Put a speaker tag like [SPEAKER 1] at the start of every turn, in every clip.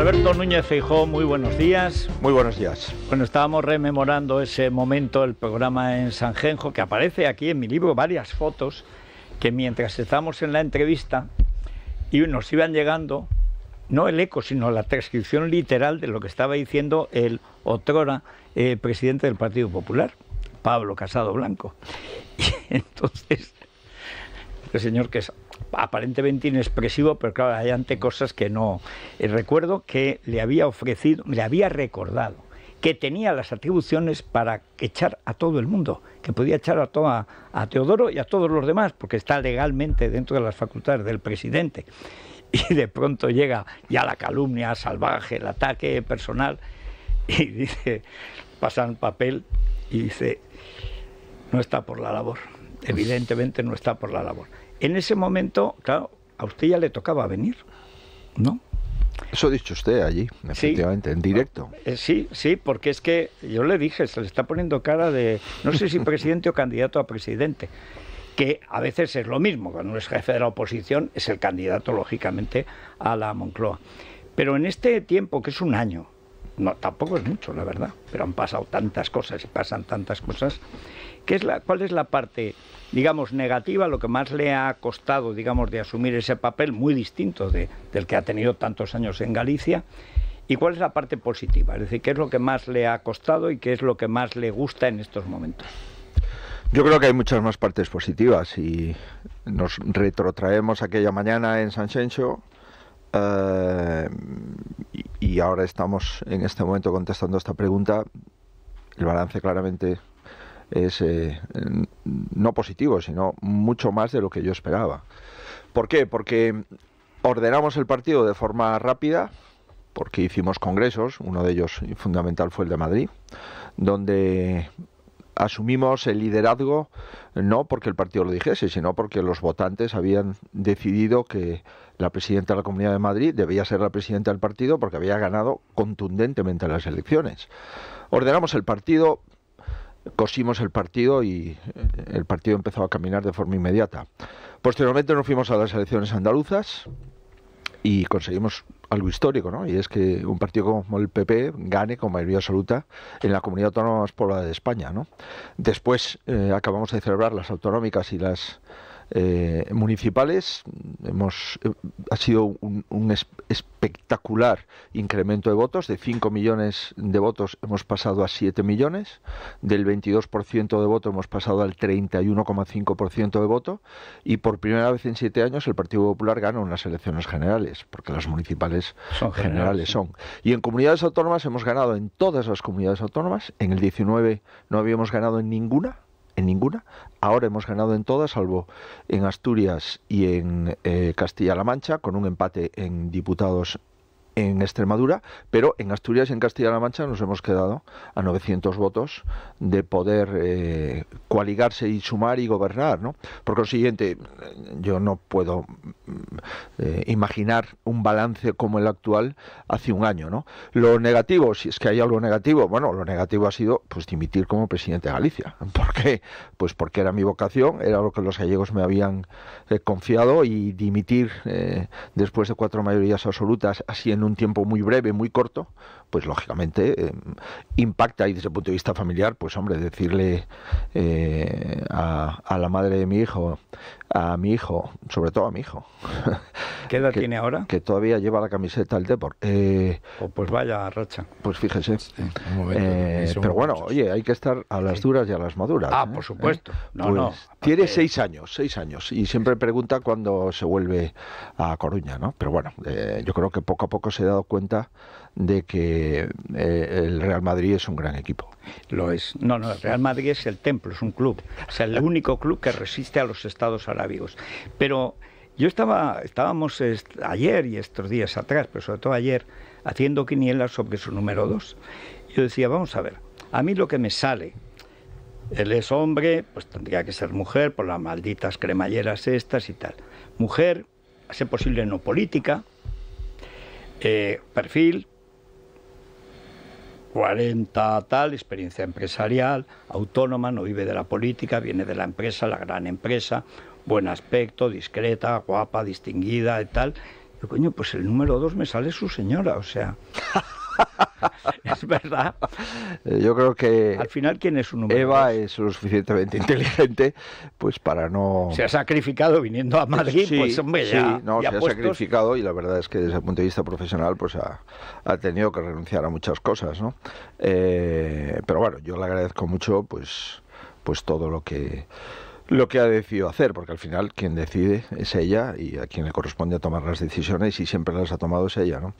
[SPEAKER 1] Alberto Núñez Feijó, muy buenos días. Muy buenos días. Bueno, estábamos rememorando ese momento, el programa en Sanjenjo, que aparece aquí en mi libro varias fotos que mientras estábamos en la entrevista y nos iban llegando, no el eco, sino la transcripción literal de lo que estaba diciendo el otrora eh, presidente del Partido Popular, Pablo Casado Blanco. Y entonces, el señor que es aparentemente inexpresivo, pero claro, hay ante cosas que no. Eh, recuerdo que le había ofrecido, le había recordado que tenía las atribuciones para echar a todo el mundo, que podía echar a, todo... a Teodoro y a todos los demás, porque está legalmente dentro de las facultades del presidente. Y de pronto llega ya la calumnia salvaje, el ataque personal, y dice, el papel y dice, no está por la labor, evidentemente no está por la labor en ese momento, claro, a usted ya le tocaba venir, ¿no? Eso ha dicho usted allí,
[SPEAKER 2] efectivamente, en directo.
[SPEAKER 1] Eh, sí, sí, porque es que yo le dije, se le está poniendo cara de, no sé si presidente o candidato a presidente, que a veces es lo mismo, cuando es jefe de la oposición es el candidato, lógicamente, a la Moncloa. Pero en este tiempo, que es un año, no, tampoco es mucho, la verdad, pero han pasado tantas cosas y pasan tantas cosas. es ¿Cuál es la parte, digamos, negativa, lo que más le ha costado, digamos, de asumir ese papel muy distinto del que ha tenido tantos años en Galicia? ¿Y cuál es la parte positiva? Es decir, ¿qué es lo que más le ha costado y qué es lo que más le gusta en estos momentos?
[SPEAKER 2] Yo creo que hay muchas más partes positivas y nos retrotraemos aquella mañana en San eh, y ahora estamos en este momento contestando esta pregunta. El balance claramente es eh, no positivo, sino mucho más de lo que yo esperaba. ¿Por qué? Porque ordenamos el partido de forma rápida, porque hicimos congresos, uno de ellos fundamental fue el de Madrid, donde asumimos el liderazgo no porque el partido lo dijese, sino porque los votantes habían decidido que la presidenta de la Comunidad de Madrid debía ser la presidenta del partido porque había ganado contundentemente las elecciones. Ordenamos el partido, cosimos el partido y eh, el partido empezó a caminar de forma inmediata. Posteriormente nos fuimos a las elecciones andaluzas y conseguimos algo histórico, ¿no? Y es que un partido como el PP gane con mayoría absoluta en la comunidad autónoma más poblada de España, ¿no? Después eh, acabamos de celebrar las autonómicas y las eh, municipales. Hemos, eh, ha sido un, espectacular incremento de votos. De 5 millones de votos hemos pasado a 7 millones. Del 22% de voto hemos pasado al 31,5% de voto. Y por primera vez en 7 años el Partido Popular gana unas elecciones generales, porque las municipales generales, generales son. Y en comunidades autónomas hemos ganado en todas las comunidades autónomas. En el 19 no habíamos ganado en ninguna en ninguna. Ahora hemos ganado en todas, salvo en Asturias y en eh, Castilla-La Mancha, con un empate en diputados en Extremadura, pero en Asturias y en Castilla-La Mancha nos hemos quedado a 900 votos de poder eh, coaligarse y sumar y gobernar. ¿no? Por consiguiente, yo no puedo mm, eh, imaginar un balance como el actual hace un año. ¿no? Lo negativo, si es que hay algo negativo, bueno, lo negativo ha sido pues dimitir como presidente de Galicia. ¿Por qué? Pues porque era mi vocación, era lo que los gallegos me habían eh, confiado y dimitir después de cuatro mayorías absolutas así en un tiempo muy breve, muy corto, pues lógicamente eh, impacta y desde el punto de vista familiar, pues hombre, decirle eh, a, la madre de mi hijo, a mi hijo, sobre todo a mi hijo. ¿Qué edad que, tiene ahora? Que todavía lleva la camiseta del deporte. Eh, oh, pues vaya racha. Pues fíjese. pero bueno, oye, hay que estar a las duras y a las maduras. Ah, por supuesto. No, pues no. Tiene seis años, seis años. Y siempre pregunta cuándo se vuelve a Coruña, ¿no? Pero bueno, yo creo que poco a poco ...se he dado cuenta de que eh, el Real Madrid es un gran equipo. Lo es. No, no, el Real
[SPEAKER 1] Madrid es el templo, es un club. O sea, el único club que resiste a los estados arábigos. Pero yo estaba, estábamos ayer y estos días atrás, pero sobre todo ayer, haciendo quinielas sobre su número dos. Yo decía, vamos a ver, a mí lo que me sale, él es hombre, pues tendría que ser mujer por las malditas cremalleras estas y tal. Mujer, a ser posible no política, eh, perfil, 40 tal, experiencia empresarial, autónoma, no vive de la política, viene de la empresa, la gran empresa, buen aspecto, discreta, guapa, distinguida y tal. Yo, coño, pues el número dos me sale su señora, o sea. es verdad. Eh, yo creo que. Al final, ¿quién es un Eva es lo suficientemente inteligente, pues para no. Se ha sacrificado viniendo a Madrid, pues hombre, no, se ha sacrificado
[SPEAKER 2] y la verdad es que desde el punto de vista profesional, pues ha, ha tenido que renunciar a muchas cosas, ¿no? Eh, pero bueno, yo le agradezco mucho, pues, pues todo lo que lo que ha decidido hacer, porque al final quien decide es ella y a quien le corresponde tomar las decisiones y siempre las ha tomado es ella. ¿no?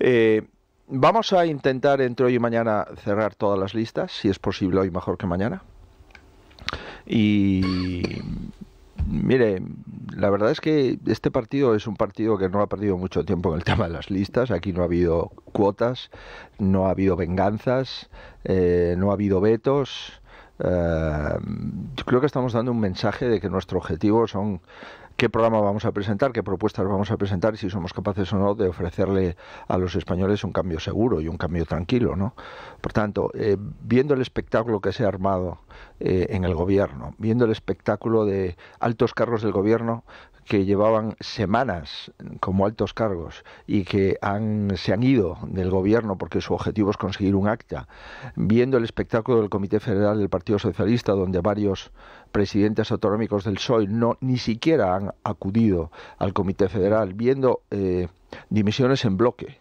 [SPEAKER 2] Eh, vamos a intentar entre hoy y mañana cerrar todas las listas, si es posible hoy mejor que mañana. Y mire, la verdad es que este partido es un partido que no ha perdido mucho tiempo en el tema de las listas. Aquí no ha habido cuotas, no ha habido venganzas, eh, no ha habido vetos. Eh, creo que estamos dando un mensaje de que nuestro objetivo son qué programa vamos a presentar, qué propuestas vamos a presentar y si somos capaces o no de ofrecerle a los españoles un cambio seguro y un cambio tranquilo. ¿no? Por tanto, eh, viendo el espectáculo que se ha armado eh, en el gobierno, viendo el espectáculo de altos cargos del gobierno que llevaban semanas como altos cargos y que han, se han ido del gobierno porque su objetivo es conseguir un acta, viendo el espectáculo del Comité Federal del Partido Socialista, donde varios presidentes autonómicos del PSOE no, ni siquiera han acudido al Comité Federal, viendo eh, dimisiones en bloque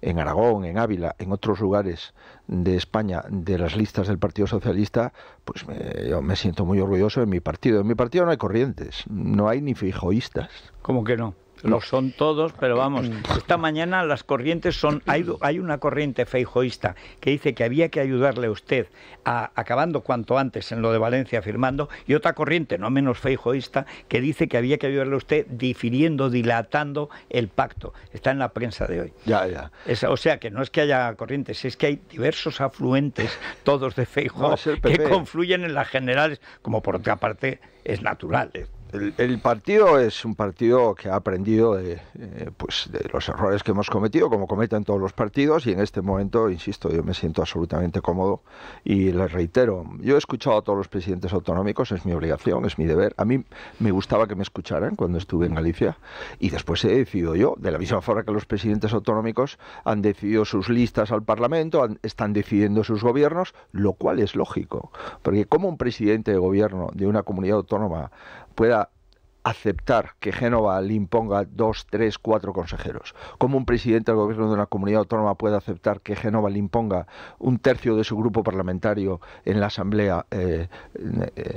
[SPEAKER 2] en Aragón, en Ávila, en otros lugares de España de las listas del Partido Socialista, pues me, yo me siento muy orgulloso de mi partido. En mi partido no hay corrientes, no hay ni fijoístas.
[SPEAKER 1] ¿Cómo que no? Lo son todos, pero vamos, mm. esta mañana las corrientes son... Hay, una corriente feijoísta que dice que había que ayudarle a usted acabando cuanto antes en lo de Valencia firmando, y otra corriente, no menos feijoísta, que dice que había que ayudarle a usted difiriendo, dilatando el pacto. Está en la prensa de hoy. Ya, ya. o sea, que no es que haya corrientes, es que hay diversos afluentes, todos de feijo, que confluyen en las generales, como por otra parte es natural
[SPEAKER 2] el, partido es un partido que ha aprendido de, eh, pues de los errores que hemos cometido, como cometen todos los partidos, y en este momento, insisto, yo me siento absolutamente cómodo y les reitero, yo he escuchado a todos los presidentes autonómicos, es mi obligación, es mi deber. A mí me gustaba que me escucharan cuando estuve en Galicia y después he decidido yo, de la misma forma que los presidentes autonómicos han decidido sus listas al Parlamento, están decidiendo sus gobiernos, lo cual es lógico, porque como un presidente de gobierno de una comunidad autónoma pueda aceptar que Génova le imponga dos, tres, cuatro consejeros. ¿Cómo un presidente del gobierno de una comunidad autónoma puede aceptar que Génova le imponga un tercio de su grupo parlamentario en la Asamblea eh,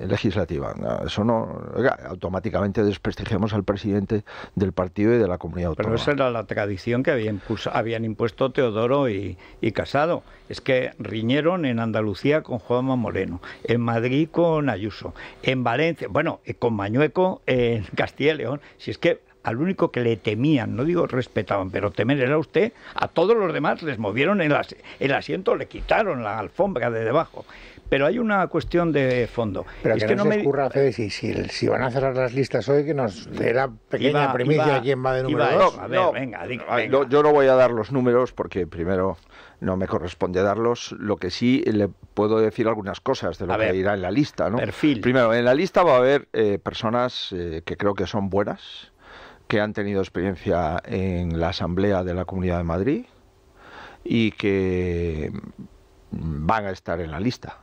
[SPEAKER 2] Legislativa. Eso no, automáticamente desprestigiamos al
[SPEAKER 1] presidente del partido y de la comunidad autónoma. Pero esa era la tradición que habían, habían impuesto Teodoro y, Casado. Es que riñeron en Andalucía con Juanma Moreno, en Madrid con Ayuso, en Valencia, bueno, eh, con Mañueco. Eh, en Castilla y León. Si es que al único que le temían, no digo respetaban, pero temer era usted, a todos los demás les movieron el, el asiento, le quitaron la alfombra de debajo. Pero hay una
[SPEAKER 3] cuestión de fondo. Pero es que, no, me... Ocurra, si, si, van a cerrar las listas hoy, que nos dé la pequeña primicia quién va de número a
[SPEAKER 2] ver, Yo, no voy a dar los números porque primero no me corresponde darlos. Lo que sí le puedo decir algunas cosas de lo que irá en la lista. Primero, en la lista va a haber eh, personas eh, que creo que son buenas, que han tenido experiencia en la Asamblea de la Comunidad de Madrid y que mm, van a estar en la lista.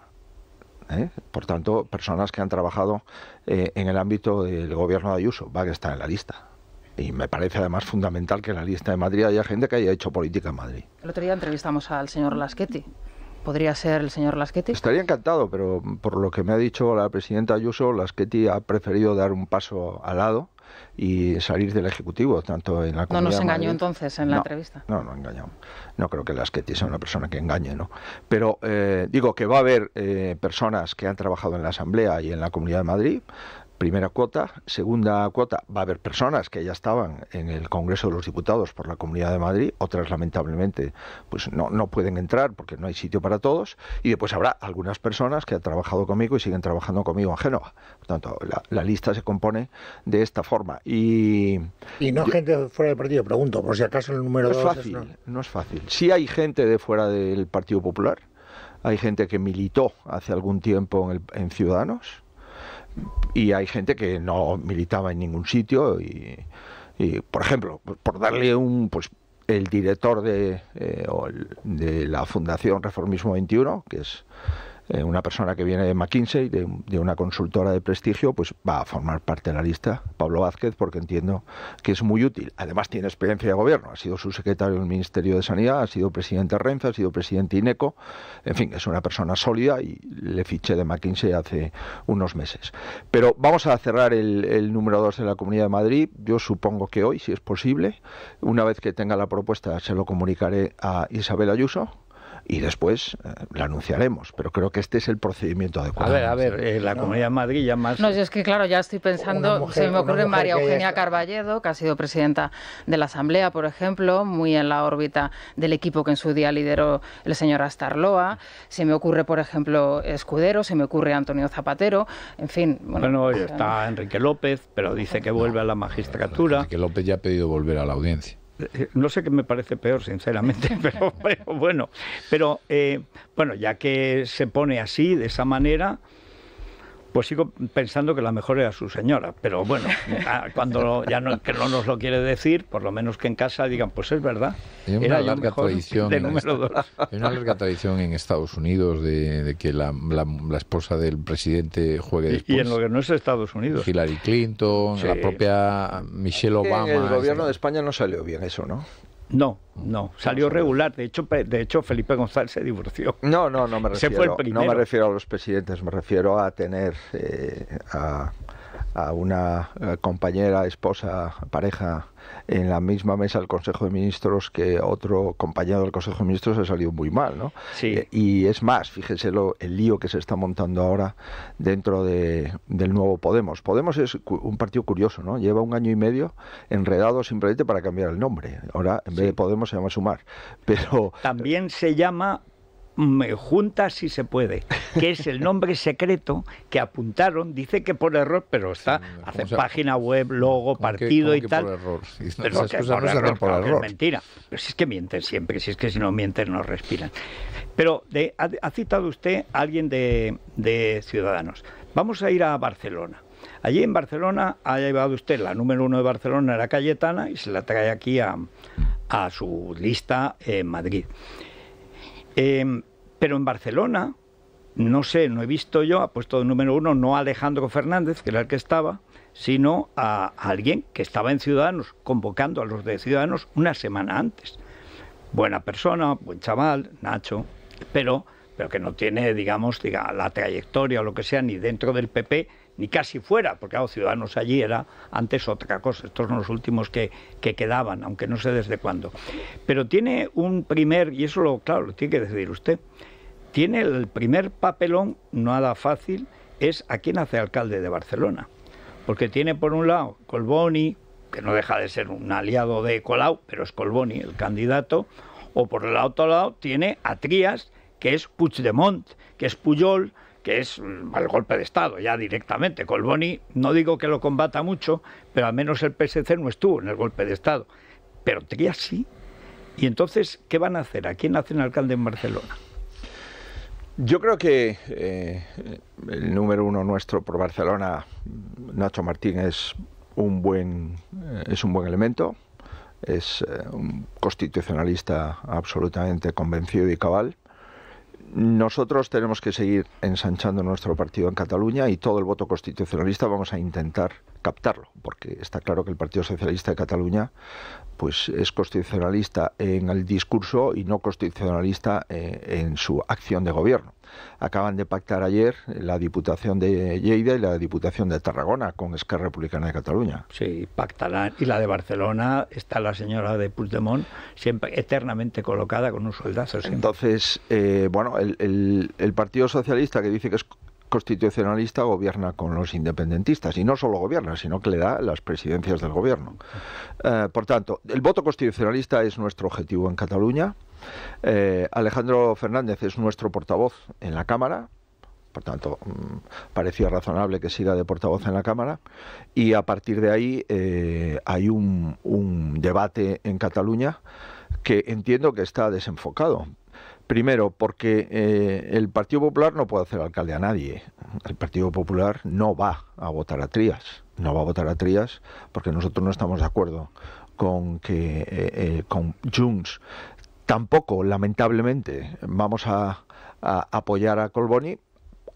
[SPEAKER 2] ¿eh? Por tanto, personas que han trabajado eh, en el ámbito del gobierno de Ayuso va a estar en la lista. Y me parece además fundamental que en la lista de Madrid haya gente que haya hecho política en Madrid.
[SPEAKER 4] El otro día entrevistamos al señor Laschetti.
[SPEAKER 2] ¿Podría ser el señor Laschetti? Estaría encantado, pero por lo que me ha dicho la presidenta Ayuso, Laschetti ha preferido dar un paso al lado y salir del Ejecutivo, tanto en la Comunidad ¿No nos engañó entonces
[SPEAKER 4] en la entrevista?
[SPEAKER 2] No, no engañó. No creo que Ketty sea una persona que engañe, ¿no? Pero eh, digo que va a haber eh, personas que han trabajado en la Asamblea y en la Comunidad de Madrid, Primera cuota. Segunda cuota, va a haber personas que ya estaban en el Congreso de los Diputados por la Comunidad de Madrid, otras lamentablemente pues no, no pueden entrar porque no hay sitio para todos. Y después habrá algunas personas que han trabajado conmigo y siguen trabajando conmigo en Génova. Por tanto, la, lista se compone de esta forma. Y, no
[SPEAKER 3] gente fuera del partido, pregunto, por si acaso el número no es fácil.
[SPEAKER 2] ¿no? es fácil. si hay gente de fuera del Partido Popular, hay gente que militó hace algún tiempo en, en Ciudadanos, y hay gente que no militaba en ningún sitio y, por ejemplo, por darle un, pues el director de, eh, de la Fundación Reformismo 21, que es eh, una persona que viene de McKinsey, de, una consultora de prestigio, pues va a formar parte de la lista, Pablo Vázquez, porque entiendo que es muy útil. Además tiene experiencia de gobierno, ha sido subsecretario del Ministerio de Sanidad, ha sido presidente de Renfe, ha sido presidente INECO, en fin, es una persona sólida y le fiché de McKinsey hace unos meses. Pero vamos a cerrar el, el número 2 de la Comunidad de Madrid, yo supongo que hoy, si es posible, una vez que tenga la propuesta se lo comunicaré a Isabel Ayuso y después eh, la anunciaremos. Pero creo que este es el procedimiento adecuado.
[SPEAKER 1] A ver, a ver, eh, la Comunidad de Madrid ya más...
[SPEAKER 4] No, es que claro, ya estoy pensando, se me ocurre María Eugenia Carballedo, que ha sido presidenta de la Asamblea, por ejemplo, muy en la órbita del equipo que en su día lideró el señor Astarloa. Se me ocurre, por ejemplo, Escudero, se me ocurre Antonio Zapatero, en fin... Bueno, bueno eh, está
[SPEAKER 1] Enrique López, pero dice que vuelve a la magistratura. Enrique López ya ha pedido volver a la audiencia. Eh, no sé qué me parece peor, sinceramente, pero, bueno, pero eh, bueno, ya que se pone así, de esa manera, pues sigo pensando que la mejor era su señora. Pero bueno, cuando ya no, que no nos lo quiere decir, por lo menos que en casa digan, pues es verdad. Hay una larga tradición.
[SPEAKER 5] en Estados Unidos de, que la, esposa del presidente juegue después. Y en lo que
[SPEAKER 1] no es Estados Unidos.
[SPEAKER 5] Hillary Clinton, la propia
[SPEAKER 2] Michelle Obama. El gobierno de
[SPEAKER 1] España no salió bien eso, ¿no? No, no, salió regular. De hecho, de hecho, Felipe González se divorció. No, no, no me refiero.
[SPEAKER 2] a los presidentes, me refiero a tener eh, a a una eh, compañera, esposa, pareja en la misma mesa del Consejo de Ministros que otro compañero del Consejo de Ministros ha salido muy mal, ¿no? Eh, y es más, fíjese lo, el lío que se está montando ahora dentro del nuevo Podemos. Podemos es un partido curioso, ¿no? Lleva un año y medio enredado simplemente para cambiar el nombre. Ahora, en vez de Podemos, se llama Sumar. Pero...
[SPEAKER 1] También se llama Junta si se puede, que es el nombre secreto que apuntaron, dice que por error, pero está, hacen hace página web, logo, partido y tal. pero es mentira. Pero si es que mienten siempre, si es que si no mienten no respiran. Pero ha, citado usted a alguien de, Ciudadanos. Vamos a ir a Barcelona. Allí en Barcelona ha llevado usted la número uno de Barcelona, la Cayetana, y se la trae aquí a, a su lista en Madrid. Em, pero en Barcelona, no sé, no he visto yo, ha puesto de número uno no a Alejandro Fernández, que era el que estaba, sino a, alguien que estaba en Ciudadanos, convocando a los de Ciudadanos una semana antes. Buena persona, buen chaval, Nacho, pero, pero que no tiene, digamos, diga, la trayectoria o lo que sea, ni dentro del PP, ni casi fuera, porque claro, Ciudadanos allí era antes otra cosa, estos son los últimos que, quedaban, aunque no sé desde cuándo. Pero tiene un primer, y eso lo, claro, lo tiene que decidir usted, tiene el primer papelón, nada fácil, es a quién hace alcalde de Barcelona. Porque tiene por un lado Colboni, que no deja de ser un aliado de Colau, pero es Colboni el candidato, o por el otro lado tiene a Trías, que es Puigdemont, que es Puyol, que es el mm, golpe de Estado ya directamente. Colboni no digo que lo combata mucho, pero al menos el PSC no estuvo en el golpe de Estado. Pero Trías sí. Y entonces, ¿qué van a hacer? ¿A quién hacen alcalde en Barcelona? Yo creo que eh,
[SPEAKER 2] el número uno nuestro por Barcelona, Nacho Martín, es un buen, eh, es un buen elemento, es eh, un constitucionalista absolutamente convencido y cabal. Nosotros tenemos que seguir ensanchando nuestro partido en Cataluña y todo el voto constitucionalista vamos a intentar captarlo, porque está claro que el Partido Socialista de Cataluña pues es constitucionalista en el discurso y no constitucionalista eh, en su acción de gobierno. Acaban de pactar ayer la Diputación de Lleida y la Diputación de Tarragona con Esquerra Republicana de Cataluña. Sí,
[SPEAKER 1] pactarán. Y la de Barcelona está la señora de Puigdemont, siempre eternamente colocada con un soldazo.
[SPEAKER 2] Entonces, eh, bueno, el, el, el Partido Socialista que dice que es constitucionalista gobierna con los independentistas y no solo gobierna, sino que le da las presidencias del gobierno. Eh, por tanto, el voto constitucionalista es nuestro objetivo en Cataluña. Eh, Alejandro Fernández es nuestro portavoz en la Cámara. Por tanto, mm, parecía razonable que siga de portavoz en la Cámara. Y a partir de ahí eh, hay un, un debate en Cataluña que entiendo que está desenfocado, Primero, porque eh, el Partido Popular no puede hacer alcalde a nadie. El Partido Popular no va a votar a Trías. No va a votar a Trías porque nosotros no estamos de acuerdo con que eh, eh, con Junts. Tampoco, lamentablemente, vamos a apoyar a Colboni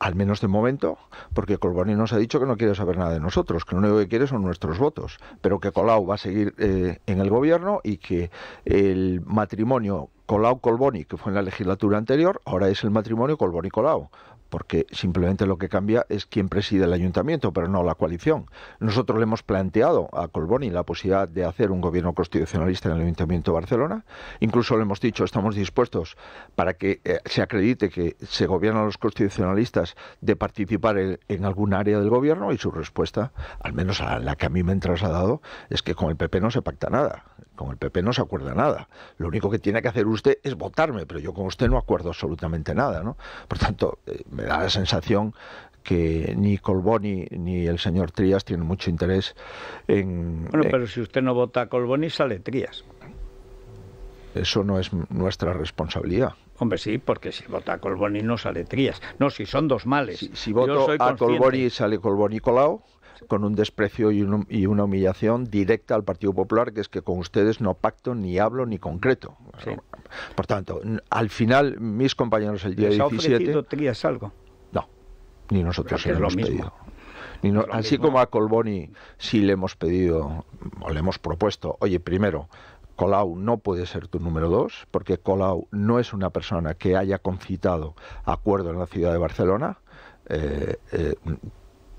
[SPEAKER 2] al menos de momento, porque Colboni nos ha dicho que no quiere saber nada de nosotros, que lo único que quiere son nuestros votos, pero que Colau va a seguir eh, en el gobierno y que el matrimonio Colau-Colboni, que fue en la legislatura anterior, ahora es el matrimonio Colboni-Colau porque simplemente lo que cambia es quién preside el ayuntamiento, pero no la coalición. Nosotros le hemos planteado a Colboni la posibilidad de hacer un gobierno constitucionalista en el ayuntamiento de Barcelona, incluso le hemos dicho, estamos dispuestos para que eh, se acredite que se gobiernan los constitucionalistas de participar en, algún área del gobierno y su respuesta, al menos a la que a mí me ha trasladado, es que con el PP no se pacta nada. Con el PP no se acuerda nada. Lo único que tiene que hacer usted es votarme, pero yo con usted no acuerdo absolutamente nada. ¿no? Por tanto, eh, me da la sensación que ni Colboni ni el señor Trías tienen mucho interés en... Bueno,
[SPEAKER 1] pero si usted no vota a Colboni, sale Trías.
[SPEAKER 2] Eso no es nuestra responsabilidad.
[SPEAKER 1] Hombre, sí, porque si vota a Colboni no sale Trías. No, si son dos males. Si, voto a Colboni
[SPEAKER 2] sale Colboni colado? con un desprecio y, una humillación directa al Partido Popular, que es que con ustedes no pacto, ni hablo, ni concreto. Por tanto, al final, mis compañeros el día ¿Les 17...
[SPEAKER 1] ¿Tenías algo?
[SPEAKER 2] No, ni nosotros se lo hemos pedido. así como a Colboni sí le hemos pedido, o le hemos propuesto, oye, primero, Colau no puede ser tu número dos, porque Colau no es una persona que haya concitado acuerdo en la ciudad de Barcelona. Eh, eh,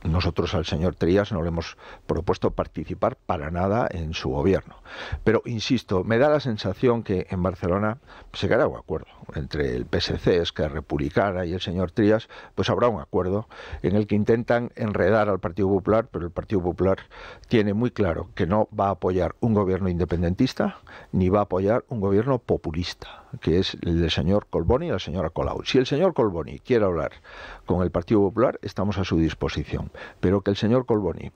[SPEAKER 2] nosotros al señor Trías no le hemos propuesto participar para nada en su gobierno. Pero, insisto, me da la sensación que en Barcelona se quedará un acuerdo entre el PSC, Esquerra Republicana y el señor Trías, pues habrá un acuerdo en el que intentan enredar al Partido Popular, pero el Partido Popular tiene muy claro que no va a apoyar un gobierno independentista ni va a apoyar un gobierno populista, que es el del señor Colboni y la señora Colau. Si el señor Colboni quiere hablar con el Partido Popular, estamos a su disposición pero que el señor Colboni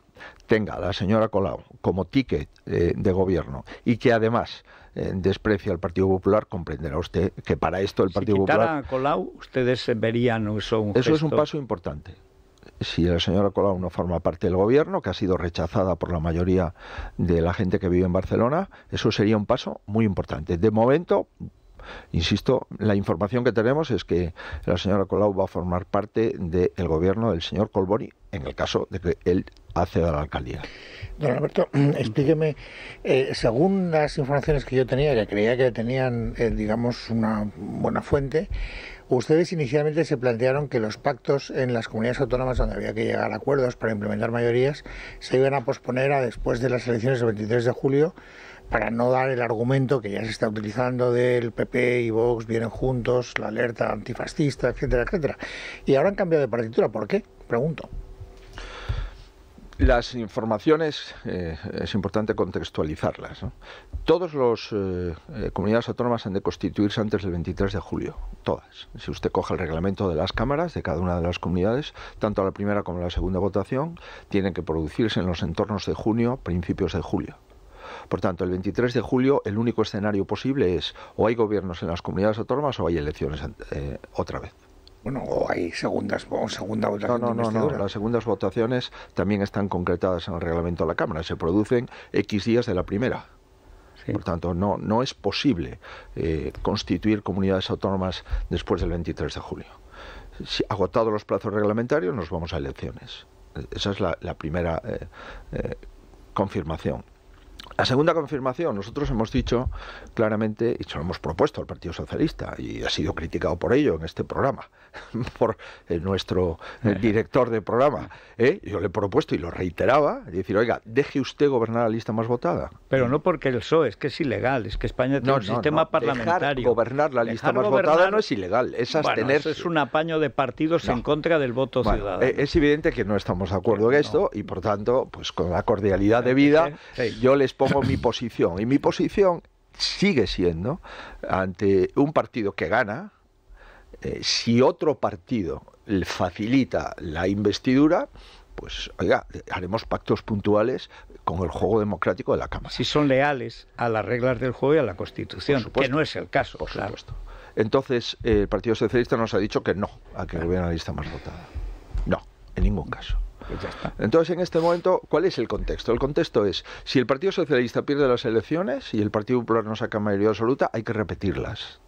[SPEAKER 2] tenga a la señora Colau como ticket eh, de gobierno y que además eh, desprecie desprecia al Partido Popular, comprenderá usted que para esto el Partido si Popular... a
[SPEAKER 1] Colau, ustedes verían eso un Eso es un paso importante
[SPEAKER 2] si la señora Colau no forma parte del gobierno, que ha sido rechazada por la mayoría de la gente que vive en Barcelona, eso sería un paso muy importante. De momento, insisto, la información que tenemos es que la señora Colau va a formar parte del gobierno del señor Colboni en el caso de que él acceda a la alcaldía.
[SPEAKER 3] Don Alberto, explíqueme, eh, según las informaciones que yo tenía, que creía que tenían, eh, digamos, una buena fuente, ustedes inicialmente se plantearon que los pactos en las comunidades autónomas donde había que llegar a acuerdos para implementar mayorías se iban a posponer a después de las elecciones del 23 de julio para no dar el argumento que ya se está utilizando del PP y Vox vienen juntos, la alerta antifascista, etcétera, etcétera. Y ahora han cambiado de partitura, ¿por qué? Pregunto.
[SPEAKER 2] Las informaciones eh, es importante contextualizarlas. ¿no? Todas las eh, eh, comunidades autónomas han de constituirse antes del 23 de julio, todas. Si usted coge el reglamento de las cámaras de cada una de las comunidades, tanto la primera como la segunda votación, tienen que producirse en los entornos de junio, principios de julio. Por tanto, el 23 de julio el único escenario posible es o hay gobiernos en las comunidades autónomas o hay elecciones otra vez.
[SPEAKER 3] Bueno, o hay segundas, votaciones. segunda votación. No, no, no, Las
[SPEAKER 2] segundas votaciones también están concretadas en el reglamento de la Cámara. Se producen X días de la primera. Por tanto, no, no es posible eh, constituir comunidades autónomas después del 23 de julio. Si, agotados los plazos reglamentarios, nos vamos a elecciones. E-, esa es la, primera eh, eh, confirmación. La segunda confirmación, nosotros hemos dicho claramente, y se lo hemos propuesto al Partido Socialista, y ha sido criticado por ello en este programa, por eh, nuestro eh, director de programa. ¿eh? Yo le he propuesto y lo reiteraba, decir, oiga, deje usted gobernar la lista más
[SPEAKER 1] votada. Pero no porque el PSOE, es que es ilegal, es que España tiene un sistema parlamentario. gobernar la lista más votada no es ilegal, es es un apaño de partidos en contra del voto ciudadano.
[SPEAKER 2] Es evidente que no estamos de acuerdo en esto, y por tanto, pues con la cordialidad de vida, yo les pongo mi posición. Y mi posición sigue siendo ante un partido que gana, eh, si otro partido le facilita la investidura, pues oiga, haremos pactos puntuales con el juego democrático
[SPEAKER 1] de la Cámara. Si son leales a las reglas del juego y a la Constitución, que no es el caso. Por supuesto.
[SPEAKER 2] Entonces, el Partido Socialista nos ha dicho que no a que hubiera la lista más votada. No, en ningún caso. Entonces, en este momento, ¿cuál es el contexto? El contexto es, si el Partido Socialista pierde las elecciones y el Partido Popular no saca mayoría absoluta, hay que repetirlas.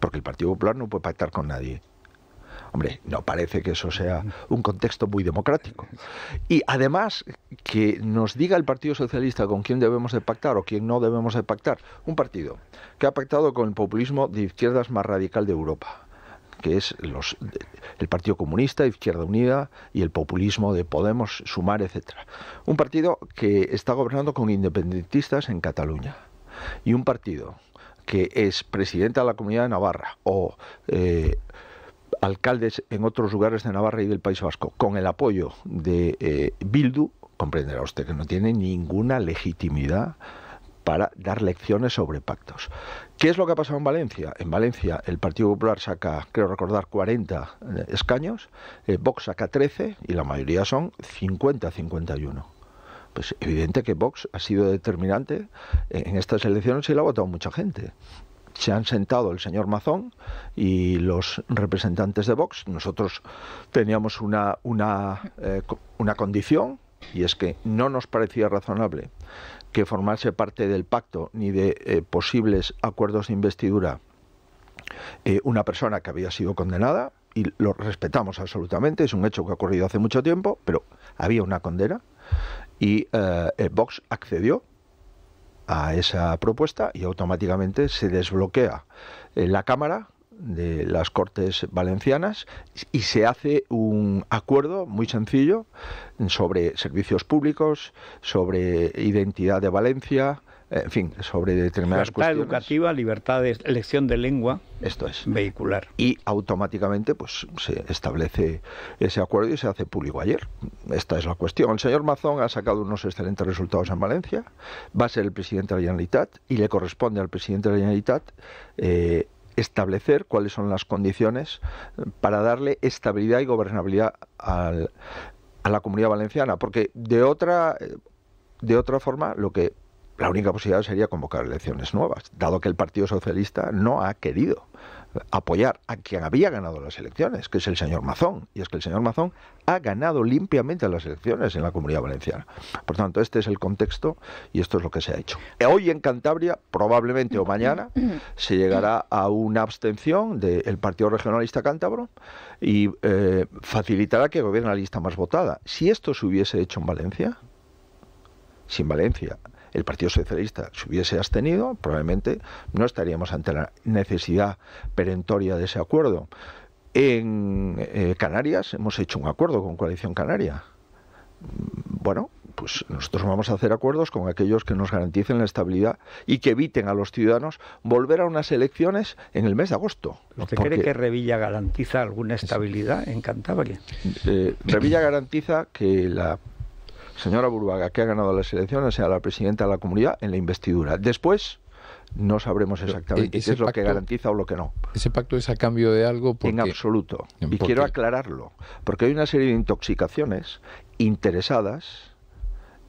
[SPEAKER 2] Porque el Partido Popular no puede pactar con nadie. Hombre, no parece que eso sea un contexto muy democrático. Y además, que nos diga el Partido Socialista con quién debemos de pactar o quién no debemos de pactar. Un partido que ha pactado con el populismo de izquierdas más radical de Europa que es los, el Partido Comunista, Izquierda Unida y el populismo de Podemos, Sumar, etc. Un partido que está gobernando con independentistas en Cataluña y un partido que es presidente de la Comunidad de Navarra o eh, alcaldes en otros lugares de Navarra y del País Vasco con el apoyo de eh, Bildu, comprenderá usted que no tiene ninguna legitimidad para dar lecciones sobre pactos. ¿Qué es lo que ha pasado en Valencia? En Valencia el Partido Popular saca, creo recordar, 40 eh, escaños, eh, Vox saca 13 y la mayoría son 50-51. Pues evidente que Vox ha sido determinante en estas elecciones y la ha votado mucha gente se han sentado el señor Mazón y los representantes de Vox. Nosotros teníamos una, una, eh, una condición y es que no nos parecía razonable que formarse parte del pacto ni de eh, posibles acuerdos de investidura eh, una persona que había sido condenada, y lo respetamos absolutamente, es un hecho que ha ocurrido hace mucho tiempo, pero había una condena, y el eh, Vox accedió a esa propuesta y automáticamente se desbloquea la Cámara de las Cortes Valencianas y se hace un acuerdo muy sencillo sobre servicios públicos, sobre identidad de Valencia, en fin, sobre determinadas cuestiones. Libertad
[SPEAKER 1] educativa, libertad de elección de lengua.
[SPEAKER 2] Esto es. Vehicular. Y automáticamente pues se establece ese acuerdo y se hace público ayer. Esta es la cuestión. El señor Mazón ha sacado unos excelentes resultados en Valencia, va a ser el presidente de la Generalitat y le corresponde al presidente de la Generalitat eh, establecer cuáles son las condiciones eh, para darle estabilidad y gobernabilidad a la comunidad valenciana, porque de otra, eh, de otra forma lo que la única posibilidad sería convocar elecciones nuevas, dado que el Partido Socialista no ha querido apoyar a quien había ganado las elecciones, que es el señor Mazón. Y es que el señor Mazón ha ganado limpiamente las elecciones en la comunidad valenciana. Por tanto, este es el contexto y esto es lo que se ha hecho. Hoy en Cantabria, probablemente o mañana, se llegará a una abstención del Partido Regionalista Cántabro y eh, facilitará que gobierne la lista más votada. Si esto se hubiese hecho en Valencia, sin Valencia el Partido Socialista se hubiese abstenido, probablemente no estaríamos ante la necesidad perentoria de ese acuerdo. En eh, Canarias hemos hecho un acuerdo con Coalición Canaria. Mm, bueno, pues nosotros vamos a hacer acuerdos con aquellos que nos garanticen la estabilidad y que eviten a los ciudadanos volver a unas elecciones en el mes de agosto.
[SPEAKER 1] Lo que cree que Revilla garantiza alguna estabilidad en Cantabria?
[SPEAKER 2] Eh, Revilla garantiza que la señora Burbaga, que ha ganado las elecciones, sea la presidenta de la comunidad en la investidura. Después no sabremos exactamente e-, qué es lo que garantiza o lo que no. ¿Ese pacto es a cambio de algo? en absoluto. y quiero aclararlo, porque hay una serie de intoxicaciones interesadas,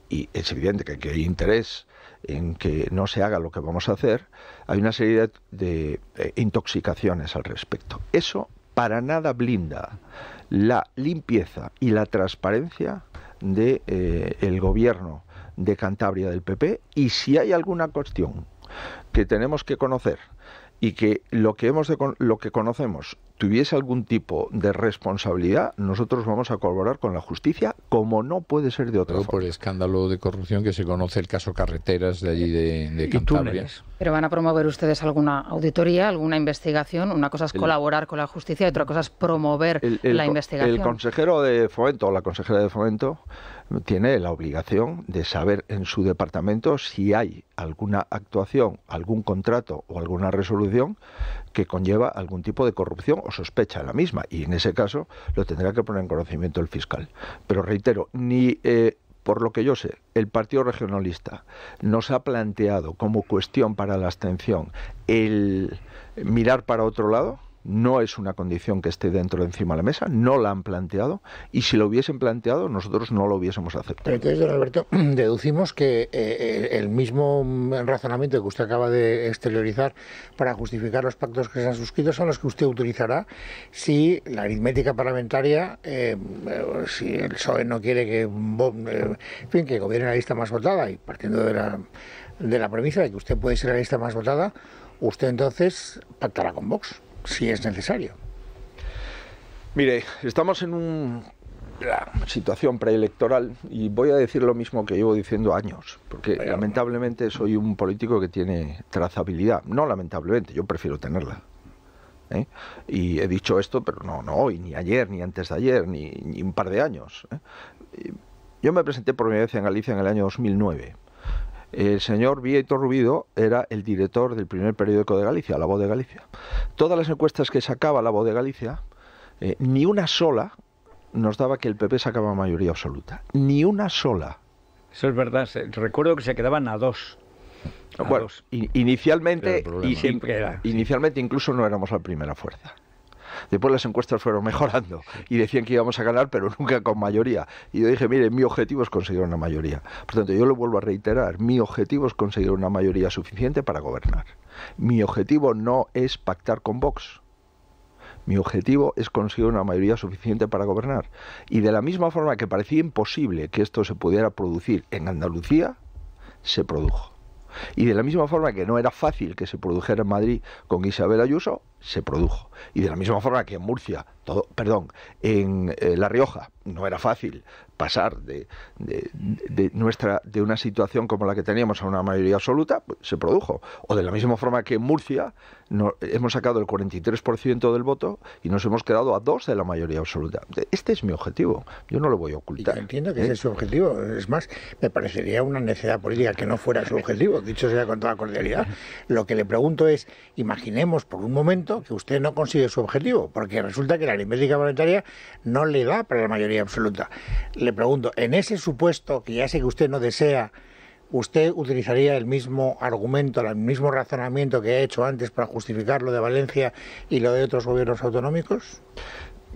[SPEAKER 2] y es evidente que, hay interés en que no se haga lo que vamos a hacer, hay una serie de, eh, intoxicaciones al respecto. Eso para nada blinda la limpieza y la transparencia de eh, el gobierno de Cantabria del PP y si hay alguna cuestión que tenemos que conocer y que lo que hemos lo que conocemos tuviese algún tipo de responsabilidad, nosotros vamos a colaborar con la justicia como no puede ser de otra forma. Por el escándalo de corrupción que se conoce el
[SPEAKER 5] caso Carreteras de allí de, Cantabria.
[SPEAKER 4] Pero van a promover ustedes alguna auditoría, alguna investigación. Una cosa es colaborar con la justicia y otra cosa es promover
[SPEAKER 2] la investigación. El consejero de Fomento o la consejera de Fomento tiene la obligación de saber en su departamento si hay alguna actuación, algún contrato o alguna resolución que conlleva algún tipo de corrupción o sospecha de la misma. Y en ese caso lo tendrá que poner en conocimiento el fiscal. Pero reitero, ni... Eh, por lo que yo sé, el Partido Regionalista nos ha planteado como cuestión para la abstención el mirar para otro lado, no es una condición que esté dentro de encima de la mesa, no la han planteado y si lo hubiesen planteado nosotros no lo hubiésemos aceptado.
[SPEAKER 3] entonces, don Alberto, deducimos que eh, eh, el mismo mm, razonamiento que usted acaba de exteriorizar para justificar los pactos que se han suscrito son los que usted utilizará si la aritmética parlamentaria, eh, si el PSOE no quiere que, mm, que gobierne la lista más votada y partiendo de la, de la premisa de que usted puede ser la lista más votada, usted entonces pactará con Vox si es necesario.
[SPEAKER 2] Mire, estamos en una situación preelectoral y voy a decir lo mismo que llevo diciendo años, porque lamentablemente soy un político que tiene trazabilidad. No lamentablemente, yo prefiero tenerla. ¿eh? Y he dicho esto, pero no, no hoy, ni ayer, ni antes de ayer, ni, un par de años. ¿eh? Yo me presenté por primera vez en Galicia en el año 2009. El señor Vieto Rubido era el director del primer periódico de Galicia, La Voz de Galicia. Todas las encuestas que sacaba La Voz de Galicia, eh, ni una sola nos daba que el PP sacaba mayoría absoluta. Ni una sola.
[SPEAKER 1] Eso es verdad. Recuerdo que se quedaban a dos. bueno, inicialmente, y siempre era, inicialmente
[SPEAKER 2] incluso no éramos la primera fuerza. Después las encuestas fueron mejorando y decían que íbamos a ganar, pero nunca con mayoría. Y yo dije, mire, mi objetivo es conseguir una mayoría. Por tanto, yo lo vuelvo a reiterar, mi objetivo es conseguir una mayoría suficiente para gobernar. Mi objetivo no es pactar con Vox. Mi objetivo es conseguir una mayoría suficiente para gobernar. Y de la misma forma que parecía imposible que esto se pudiera producir en Andalucía, se produjo. Y de la misma forma que no era fácil que se produjera en Madrid con Isabel Ayuso, se produjo. Y de la misma forma que en Murcia perdón, en eh, La Rioja no era fácil pasar de, de, nuestra, de una situación como la que teníamos a una mayoría absoluta, pues, se produjo. O de la misma forma que en Murcia no, hemos sacado el 43% del voto y nos hemos quedado a dos de la mayoría absoluta. Este es mi
[SPEAKER 3] objetivo, yo no lo voy a ocultar. entiendo que ¿eh? ese es su objetivo, es más, me parecería una necesidad política que no fuera su objetivo, dicho sea con toda cordialidad. Lo que le pregunto es, imaginemos por un momento que usted no consigue su objetivo, porque resulta que la médica voluntaria no le da para la mayoría absoluta. Le pregunto, en ese supuesto que ya sé que usted no desea, ¿usted utilizaría el mismo argumento, el mismo razonamiento que ha hecho antes para justificar lo de Valencia y lo de otros gobiernos autonómicos?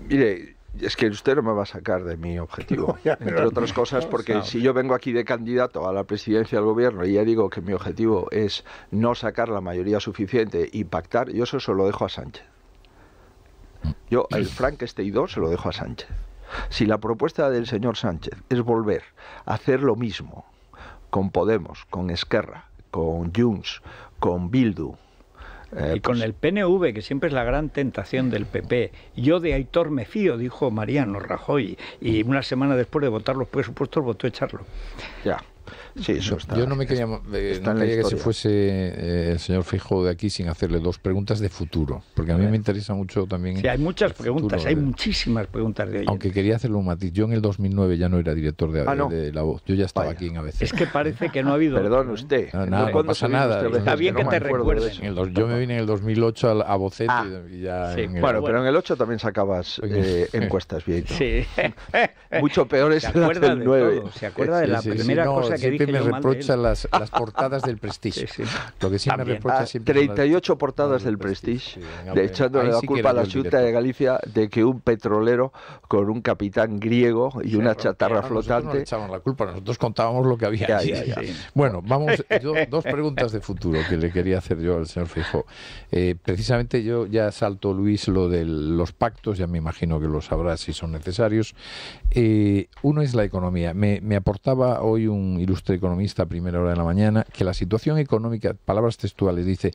[SPEAKER 2] Mire, es que usted no me va a sacar de mi objetivo. entre otras cosas, porque si yo vengo aquí de candidato a la presidencia del gobierno y ya digo que mi objetivo es no sacar la mayoría suficiente y pactar, yo eso se lo dejo a Sánchez. Yo el Frankenstein 2 se lo dejo a Sánchez. Si la propuesta del señor Sánchez es volver a hacer lo mismo con Podemos,
[SPEAKER 1] con Esquerra, con Junts, con Bildu, eh, y con pues el PNV, que siempre es la gran tentación del PP. Yo de Aitor me fío, dijo Mariano Rajoy, y una semana después de votar los presupuestos votó echarlo.
[SPEAKER 2] Ya.
[SPEAKER 5] Yo no me
[SPEAKER 1] quería, eh, que se fuese
[SPEAKER 5] eh, el señor Fijo de aquí sin hacerle dos preguntas de futuro, porque a mí me interesa mucho también. Sí, hay
[SPEAKER 1] muchas preguntas, hay muchísimas preguntas de
[SPEAKER 5] Aunque quería hacerle un matiz. Yo en el 2009 ya no era director de, ah, de, La Voz, yo ya estaba aquí en ABC. Es que
[SPEAKER 1] parece que no ha habido. Perdón, ¿eh? usted. No, pasa nada. Está bien que, te recuerdes. Yo me
[SPEAKER 5] vine en el 2008 a, a
[SPEAKER 2] ah. y ya. bueno, pero en el 8 también sacabas encuestas bien. Mucho peor es el 9. ¿Se acuerda de la primera cosa que siempre me reprocha las, las, portadas del Prestige. Lo que ah, siempre me reprocha siempre. 38 portadas del Prestige, echándole la culpa a la chuta de Galicia de que un petrolero con un capitán griego y una chatarra flotante. No echaban la culpa, nosotros contábamos lo que había.
[SPEAKER 5] Bueno, vamos, dos preguntas de futuro que le quería hacer yo al señor Fijo eh, precisamente yo ya salto, Luis, lo de los pactos, ya me imagino que lo sabrá si son necesarios. Eh, uno es la economía. Me, me, aportaba hoy un ilustre economista a primera hora de la mañana que la situación económica, palabras textuales, dice,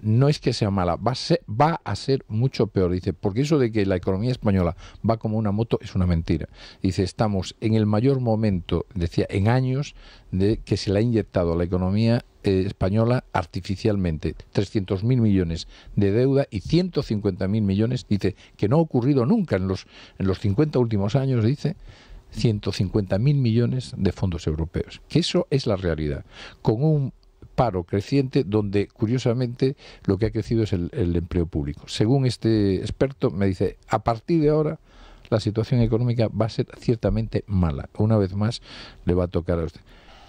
[SPEAKER 5] no es que sea mala, va a ser, va a ser mucho peor. Dice, porque eso de que la economía española va como una moto es una mentira. Dice, estamos en el mayor momento, decía, en años de que se le ha inyectado a la economía eh, española artificialmente. 300.000 millones de deuda y 150.000 millones, dice, que no ha ocurrido nunca en los, en los 50 últimos años, dice. 150.000 millones de fondos europeos, que eso es la realidad, con un paro creciente donde, curiosamente, lo que ha crecido es el, el empleo público. Según este experto, me dice, a partir de ahora la situación económica va a ser ciertamente mala. Una vez más, le va a tocar a usted.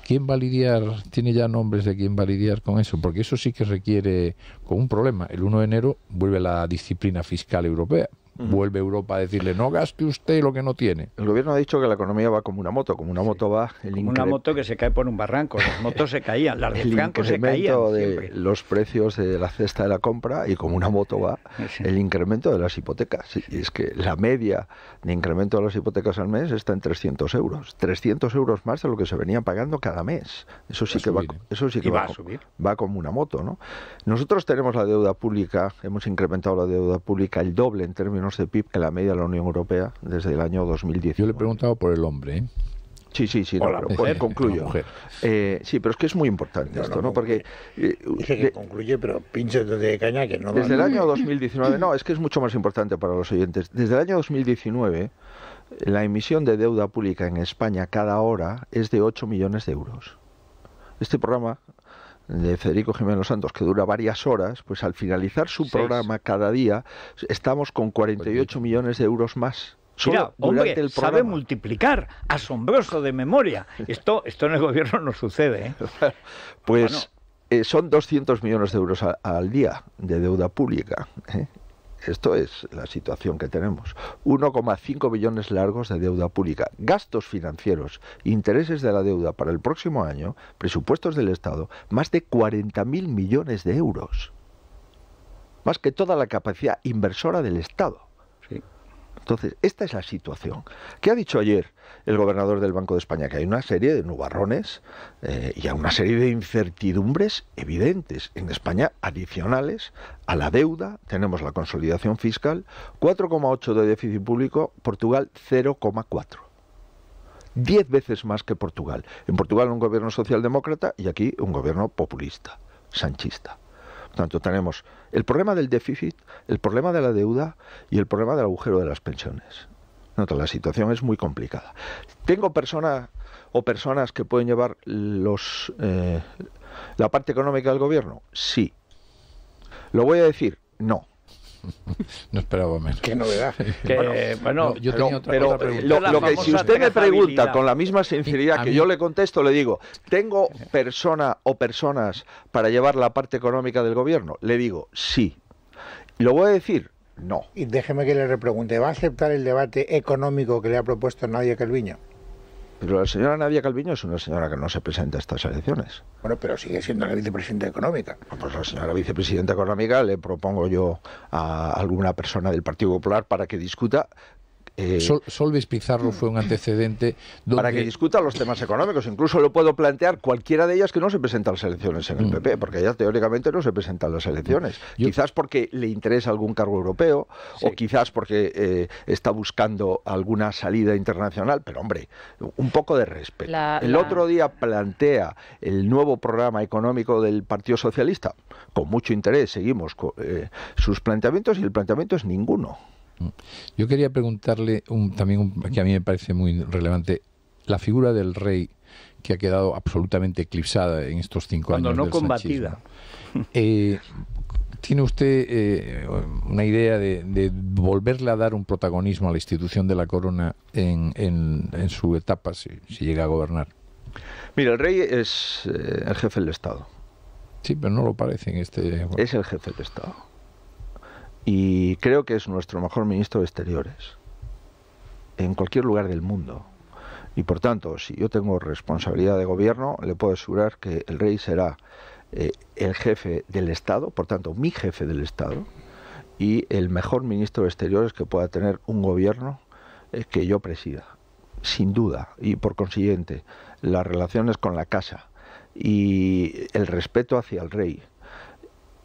[SPEAKER 5] ¿Quién va a lidiar? ¿Tiene ya nombres de quién va a lidiar con eso? Porque eso sí que requiere con un problema. El 1 de enero vuelve la disciplina fiscal europea, vuelve Europa a decirle, no gaste usted lo que no tiene.
[SPEAKER 2] El gobierno ha dicho que la economía va como una moto, como una moto va... El como
[SPEAKER 5] una
[SPEAKER 1] moto que se cae por un barranco, las motos se caían, las de Franco se caían. de
[SPEAKER 2] los precios de la cesta de la compra y como una moto va el incremento de las hipotecas. Y es que la media de incremento de las hipotecas al mes está en 300 euros. 300 euros más de lo que se venían pagando cada mes. Eso sí que va, eso sí que va, va, a subir. va como una moto, ¿no? Nosotros tenemos la deuda pública, hemos incrementado la deuda pública el doble en términos de PIB en la media de la Unión Europea desde el año 2010. Yo le he preguntado por el hombre. ¿eh? Sí, sí, sí, eh, concluyo. Eh, sí, pero es que es muy importante esto, ¿no?
[SPEAKER 3] Porque. Dice que concluye, pero pinche de caña que no. Desde el año
[SPEAKER 2] 2019, no, es que es mucho más importante para los oyentes. Desde el año 2019, la emisión de deuda pública en España cada hora es de 8 millones de euros. Este programa de Federico Jiménez Santos, que dura varias horas, pues al finalizar su programa cada día, estamos con 48 millones de euros más. Solo Mira, hombre, el sabe
[SPEAKER 1] multiplicar, asombroso de memoria. Esto, esto en el gobierno no sucede. ¿eh?
[SPEAKER 2] pues eh, son 200 millones de euros al día de deuda pública. ¿eh? Esto es la situación que tenemos. 1,5 billones largos de deuda pública, gastos financieros, intereses de la deuda para el próximo año, presupuestos del Estado, más de 40.000 millones de euros. Más que toda la capacidad inversora del Estado. Entonces, esta es la situación. ¿Qué ha dicho ayer el gobernador del Banco de España? Que hay una serie de nubarrones eh, y una serie de incertidumbres evidentes en España adicionales a la deuda. Tenemos la consolidación fiscal, 4,8 de déficit público, Portugal 0,4. Diez veces más que Portugal. En Portugal un gobierno socialdemócrata y aquí un gobierno populista, sanchista tanto, tenemos el problema del déficit, el problema de la deuda y el problema del agujero de las pensiones. la situación es muy complicada. Tengo personas o personas que pueden llevar los, eh, la parte económica del gobierno. Sí. Lo voy a decir. No. no esperaba menos. Qué novedad. bueno, yo tenía otra pregunta. si usted me pregunta con la misma sinceridad que yo le contesto, le digo, ¿tengo persona o personas para llevar la parte económica del gobierno? Le digo, sí. Lo voy a decir, no.
[SPEAKER 3] Y déjeme que le repregunte, ¿va a aceptar el debate económico que le ha propuesto Nadia Calviño?
[SPEAKER 2] Pero la señora Nadia Calviño es una señora que no se presenta a estas elecciones.
[SPEAKER 3] Bueno, pero sigue siendo la vicepresidenta económica.
[SPEAKER 2] Pues la señora vicepresidenta económica le propongo yo a alguna persona del Partido Popular para que discuta eh, Solvis Pizarro fue un antecedente. Para que discutan los temas económicos, incluso lo puedo plantear cualquiera de ellas que no se a las elecciones en el PP, mm. porque ya teóricamente no se presentan las elecciones. Quizás porque le interesa algún cargo europeo, o quizás porque eh, está buscando alguna salida internacional, pero hombre, un poco de respeto. el otro día plantea el nuevo programa económico del Partido Socialista, con mucho interés seguimos eh, sus planteamientos y el planteamiento es ninguno.
[SPEAKER 5] Yo quería preguntarle un, también que a mí me parece muy relevante la figura del rey que ha quedado absolutamente eclipsada en estos cinco años. Cuando no combatida. Eh, ¿Tiene usted eh, una idea de, volverle a dar un protagonismo a la institución de la corona en, su etapa, si, llega a gobernar?
[SPEAKER 2] Mira, el rey es eh, el jefe del Estado. Sí, pero no lo parece en este... Es el jefe del Estado. Y creo que es nuestro mejor ministro de Exteriores en cualquier lugar del mundo. Y por tanto, si yo tengo responsabilidad de gobierno, le puedo asegurar que el rey será eh, el jefe del Estado, por tanto, mi jefe del Estado, y el mejor ministro de Exteriores que pueda tener un gobierno eh, que yo presida, sin duda. Y por consiguiente, las relaciones con la casa y el respeto hacia el rey,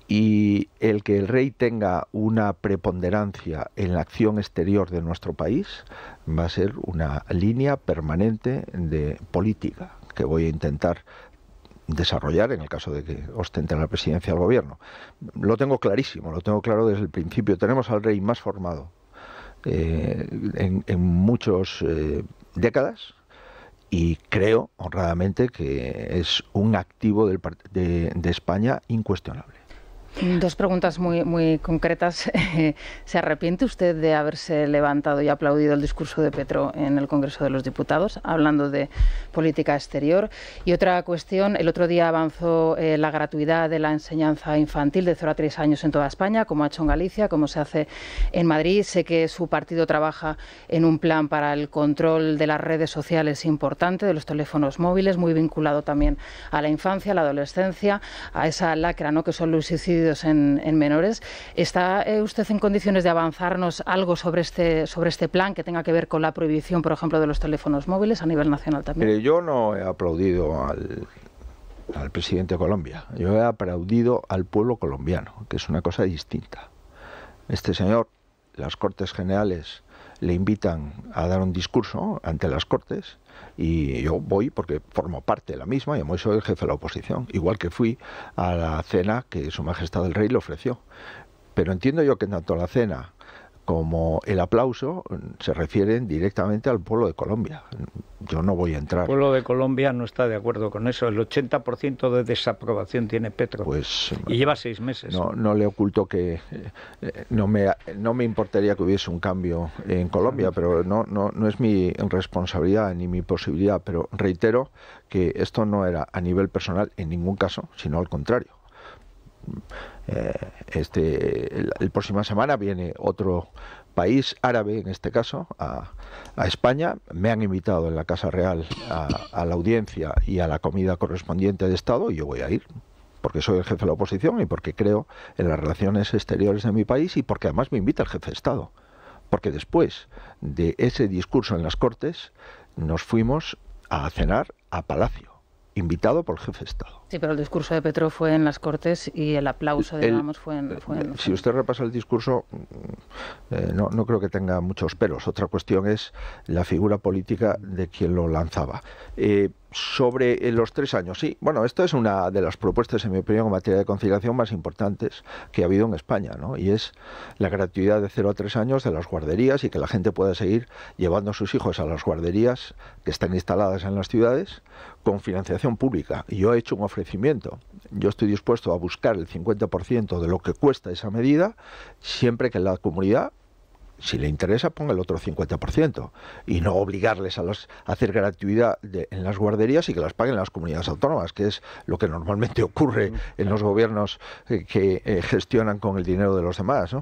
[SPEAKER 2] y el que el rey tenga una preponderancia en la acción exterior de nuestro país va a ser una línea permanente de política que voy a intentar desarrollar en el caso de que ostente la presidencia del gobierno. Lo tengo clarísimo, lo tengo claro desde el principio. Tenemos al rey más formado eh, en, muchas eh, décadas y creo honradamente que es un activo de España incuestionable.
[SPEAKER 4] Dos preguntas muy, muy concretas. ¿Se arrepiente usted de haberse levantado y aplaudido el discurso de Petro en el Congreso de los Diputados, hablando de política exterior? Y otra cuestión, el otro día avanzó eh, la gratuidad de la enseñanza infantil de 0 a 3 años en toda España, como ha hecho en Galicia, como se hace en Madrid. Sé que su partido trabaja en un plan para el control de las redes sociales importante, de los teléfonos móviles, muy vinculado también a la infancia, a la adolescencia, a esa lacra ¿no? que son los suicidios en, menores. ¿Está eh, usted en condiciones de avanzarnos algo sobre este, sobre este plan que tenga que ver con la prohibición, por ejemplo, de los teléfonos móviles a nivel nacional también? Mire,
[SPEAKER 2] yo no he aplaudido al, al presidente de Colombia, yo he aplaudido al pueblo colombiano, que es una cosa distinta. Este señor, las Cortes Generales le invitan a dar un discurso ante las Cortes y yo voy porque formo parte de la misma, y yo soy el jefe de la oposición, igual que fui a la cena que Su Majestad el Rey le ofreció. Pero entiendo yo que tanto la cena como el aplauso mm, se refieren directamente al pueblo de Colombia. Yo no voy a entrar. El
[SPEAKER 1] pueblo de Colombia no está de acuerdo con eso. El 80% de desaprobación tiene Petro. Pues, y lleva seis meses. No,
[SPEAKER 2] le oculto que eh, eh, no, me, no me importaría que hubiese un cambio en Colombia, pero no, no, no es mi responsabilidad ni mi posibilidad. Pero reitero que esto no era a nivel personal en ningún caso, sino al contrario eh, este, el, próxima semana viene otro país árabe, en este caso, a, España. Me han invitado en la Casa Real a, la audiencia y a la comida correspondiente de Estado y yo voy a ir porque soy el jefe de la oposición y porque creo en las relaciones exteriores de mi país y porque además me invita el jefe de Estado. Porque después de ese discurso en las Cortes nos fuimos a cenar a Palacio, invitado por el jefe de Estado.
[SPEAKER 4] Sí, pero el discurso de Petro fue en las Cortes y el aplauso, digamos, fue, en, eh, Si
[SPEAKER 2] usted repasa el discurso, mm, eh, no, creo que tenga muchos peros. Otra cuestión es la figura política de quien lo lanzaba. Eh, sobre los tres años. Sí, bueno, esto es una de las propuestas, en mi opinión, en materia de conciliación más importantes que ha habido en España, ¿no? Y es la gratuidad de cero a tres años de las guarderías y que la gente pueda seguir llevando a sus hijos a las guarderías que están instaladas en las ciudades con financiación pública. Y yo he hecho un ofrecimiento yo estoy dispuesto a buscar el 50% de lo que cuesta esa medida, siempre que la comunidad si le interesa, ponga el otro 50% y no obligarles a, hacer gratuidad en las guarderías y que las paguen las comunidades autónomas, que es lo que normalmente ocurre en los gobiernos eh, que, eh, gestionan con el dinero de los demás.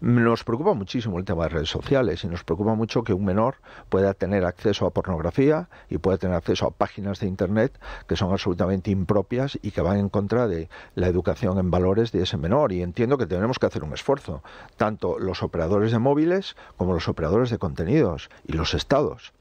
[SPEAKER 2] Nos preocupa muchísimo el tema de redes sociales y nos preocupa mucho que un menor pueda tener acceso a pornografía y pueda tener acceso a páginas de Internet que son absolutamente impropias y que van en contra de la educación en valores de ese menor. Y entiendo que tenemos que hacer un esfuerzo, tanto los operadores de móviles, como los operadores de contenidos y los estados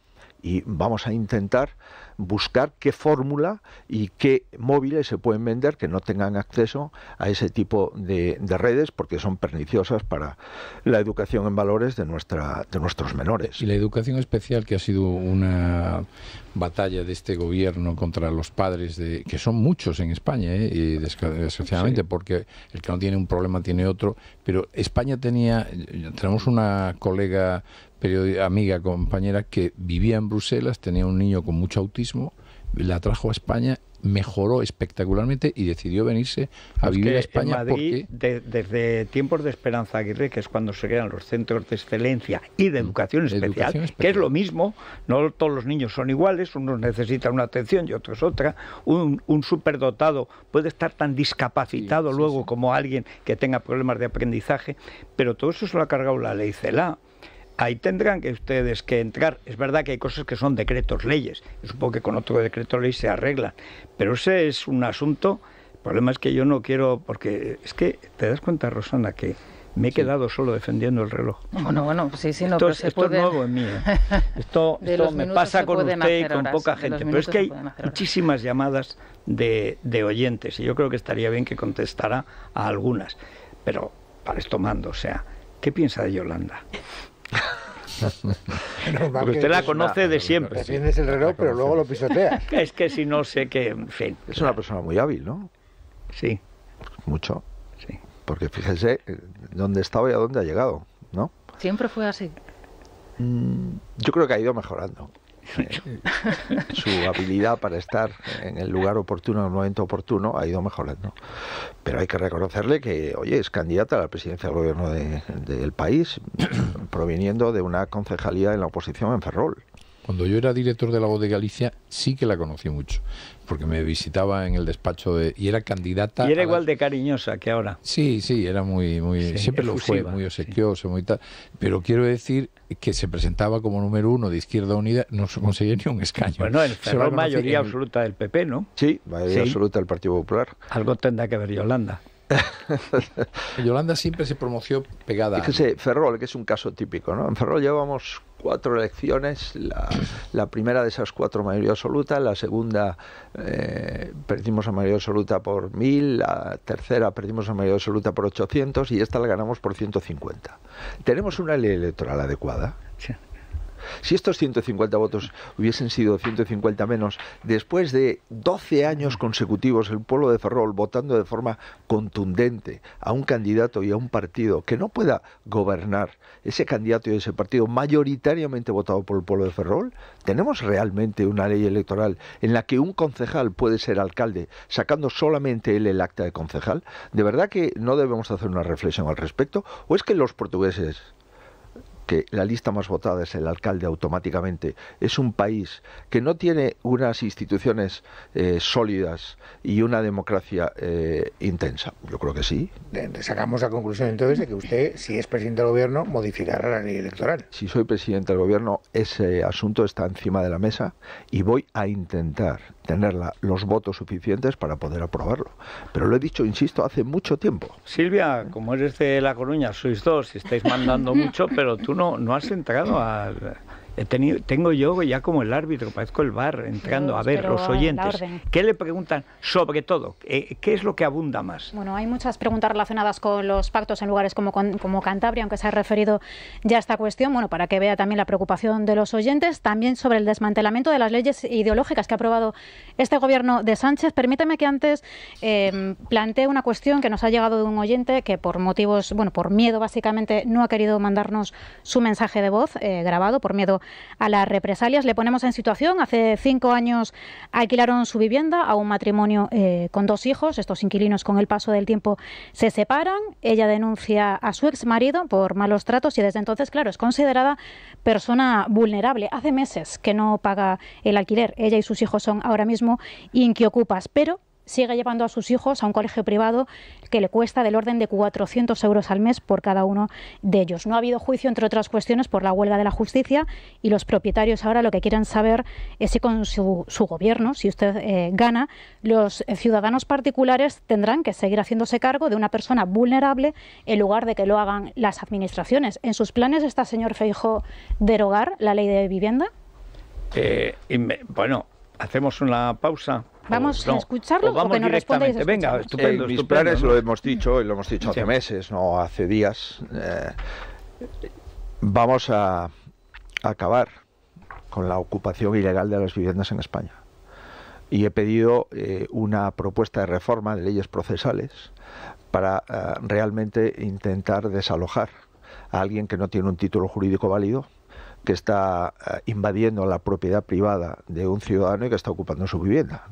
[SPEAKER 2] y vamos a intentar buscar qué fórmula y qué móviles se pueden vender que no tengan acceso a ese tipo de, redes porque son perniciosas para la educación en valores de, nuestra, de nuestros menores. Y la educación especial que ha sido
[SPEAKER 5] una batalla de este gobierno contra los padres, de, que son muchos en España, ¿eh? y desgraciadamente, porque el que no tiene un problema tiene otro, pero España tenía, tenemos una colega amiga, compañera que vivía en Bruselas, tenía un niño con mucho autismo, la trajo a España mejoró espectacularmente y decidió venirse a vivir a España.
[SPEAKER 1] En desde tiempos de Esperanza Aguirre, que es cuando se crean los centros de excelencia y de mm, educación especial, que es lo mismo, no todos los niños son iguales, unos necesitan una atención y otros otra. Un, superdotado puede estar tan discapacitado luego como alguien que tenga problemas de aprendizaje, pero todo eso se lo ha cargado la ley CELA. Ahí tendrán que ustedes que entrar. Es verdad que hay cosas que son decretos, leyes. supongo que con otro decreto ley se arregla Pero ese es un asunto. El problema es que yo no quiero, porque es que te das cuenta, Rosana, que me he quedado solo defendiendo el reloj.
[SPEAKER 4] Bueno, bueno, sí, sí, no, esto, es nuevo en mí. ¿eh?
[SPEAKER 1] Esto, me pasa con usted y con poca gente. Pero es que hay muchísimas llamadas de, de, oyentes y yo creo que estaría bien que contestara a algunas. Pero para esto mando, o sea, ¿qué piensa de Yolanda?
[SPEAKER 3] Porque usted la conoce de siempre. Defiendes el reloj, pero luego lo pisoteas.
[SPEAKER 1] es que si no sé qué, en fin. Es una persona muy hábil,
[SPEAKER 2] ¿no? Sí. Mucho. Sí. Porque fíjese eh, dónde estaba y a dónde ha llegado, ¿no?
[SPEAKER 4] Siempre fue así.
[SPEAKER 2] Mm, yo creo que ha ido mejorando. su habilidad para estar en el lugar oportuno, en el momento oportuno, ha ido mejorando. Pero hay que reconocerle que, oye, es candidata a la presidencia del gobierno del país, proviniendo de una concejalía en la oposición en Ferrol. Cuando
[SPEAKER 5] yo era director de la voz de Galicia, sí que la conocí mucho, porque me visitaba en el despacho de,
[SPEAKER 1] y era candidata. Y era igual de cariñosa que ahora.
[SPEAKER 5] Sí, sí, era muy, muy siempre lo fue, muy obsequioso, muy tal. Pero quiero decir que se presentaba como número uno de Izquierda Unida, no se conseguía ni un escaño. Bueno, el mayoría
[SPEAKER 2] absoluta del PP, ¿no? Sí, mayoría absoluta del Partido
[SPEAKER 1] Popular. Algo tendrá que ver Yolanda.
[SPEAKER 2] Yolanda
[SPEAKER 1] siempre se promoció
[SPEAKER 2] pegada. Ferrol, que es un caso típico, ¿no? En Ferrol llevamos cuatro elecciones, la, primera de esas cuatro mayoría absoluta, la segunda eh, perdimos a mayoría absoluta por mil, la tercera perdimos a mayoría absoluta por ochocientos y esta la ganamos por ciento cincuenta ¿Tenemos una ley electoral adecuada? Sí. Si estos 150 votos hubiesen sido 150 menos, después de 12 años consecutivos el pueblo de Ferrol votando de forma contundente a un candidato y a un partido que no pueda gobernar, ese candidato y ese partido mayoritariamente votado por el pueblo de Ferrol, ¿tenemos realmente una ley electoral en la que un concejal puede ser alcalde sacando solamente él el acta de concejal? ¿De verdad que no debemos hacer una reflexión al respecto? ¿O es que los portugueses que la lista más votada es el alcalde automáticamente. Es un país que no tiene unas instituciones eh, sólidas y una democracia eh, intensa. Yo creo que sí.
[SPEAKER 3] Sacamos la conclusión entonces de que usted, si
[SPEAKER 2] es presidente del gobierno, modificará la ley electoral. Si soy presidente del gobierno, ese asunto está encima de la mesa y voy a intentar tener los votos suficientes para poder aprobarlo. Pero lo he dicho, insisto, hace mucho tiempo.
[SPEAKER 1] Silvia, como eres de La Coruña, sois dos, y estáis mandando mucho, pero tú no, no has entrado al tengo yo ya como el árbitro, parezco el bar, entrando a ver los oyentes. ¿Qué le preguntan sobre todo? Eh, ¿Qué es lo que abunda más?
[SPEAKER 6] Bueno, hay muchas preguntas relacionadas con los pactos en lugares como, Cantabria, aunque se ha referido ya a esta cuestión, bueno, para que vea también la preocupación de los oyentes, también sobre el desmantelamiento de las leyes ideológicas que ha aprobado este gobierno de Sánchez. Permítame que antes em, plantee una cuestión que nos ha llegado de un oyente que por motivos, bueno, por miedo básicamente no ha querido mandarnos su mensaje de voz eh, grabado, por miedo a las represalias. Le ponemos en situación, hace cinco años alquilaron su vivienda a un matrimonio eh, con dos hijos. Estos inquilinos con el paso del tiempo se separan. Ella denuncia a su ex marido por malos tratos y desde entonces, claro, es considerada persona vulnerable. Hace meses que no paga el alquiler. Ella y sus hijos son ahora mismo inquiocupas, pero sigue llevando a sus hijos a un colegio privado que le cuesta del orden de 400 euros al mes por cada uno de ellos. No ha habido juicio, entre otras cuestiones, por la huelga de la justicia y los propietarios ahora lo que quieren saber es si con su, gobierno, si usted eh, gana, los ciudadanos particulares tendrán que seguir haciéndose cargo de una persona vulnerable en lugar de que lo hagan las administraciones. ¿En sus planes está, señor Feijo, derogar la ley de vivienda?
[SPEAKER 1] Eh, bueno, hacemos una pausa Vamos a escucharlo porque o que nos
[SPEAKER 2] Venga, eh, estupendo, planes lo hemos dicho, y lo hemos dicho hace meses, no hace días. Eh, vamos a, acabar con la ocupación ilegal de las viviendas en España. Y he pedido eh, una propuesta de reforma de leyes procesales para realmente intentar desalojar a alguien que no tiene un título jurídico válido, que está invadiendo la propiedad privada de un ciudadano y que está ocupando su vivienda.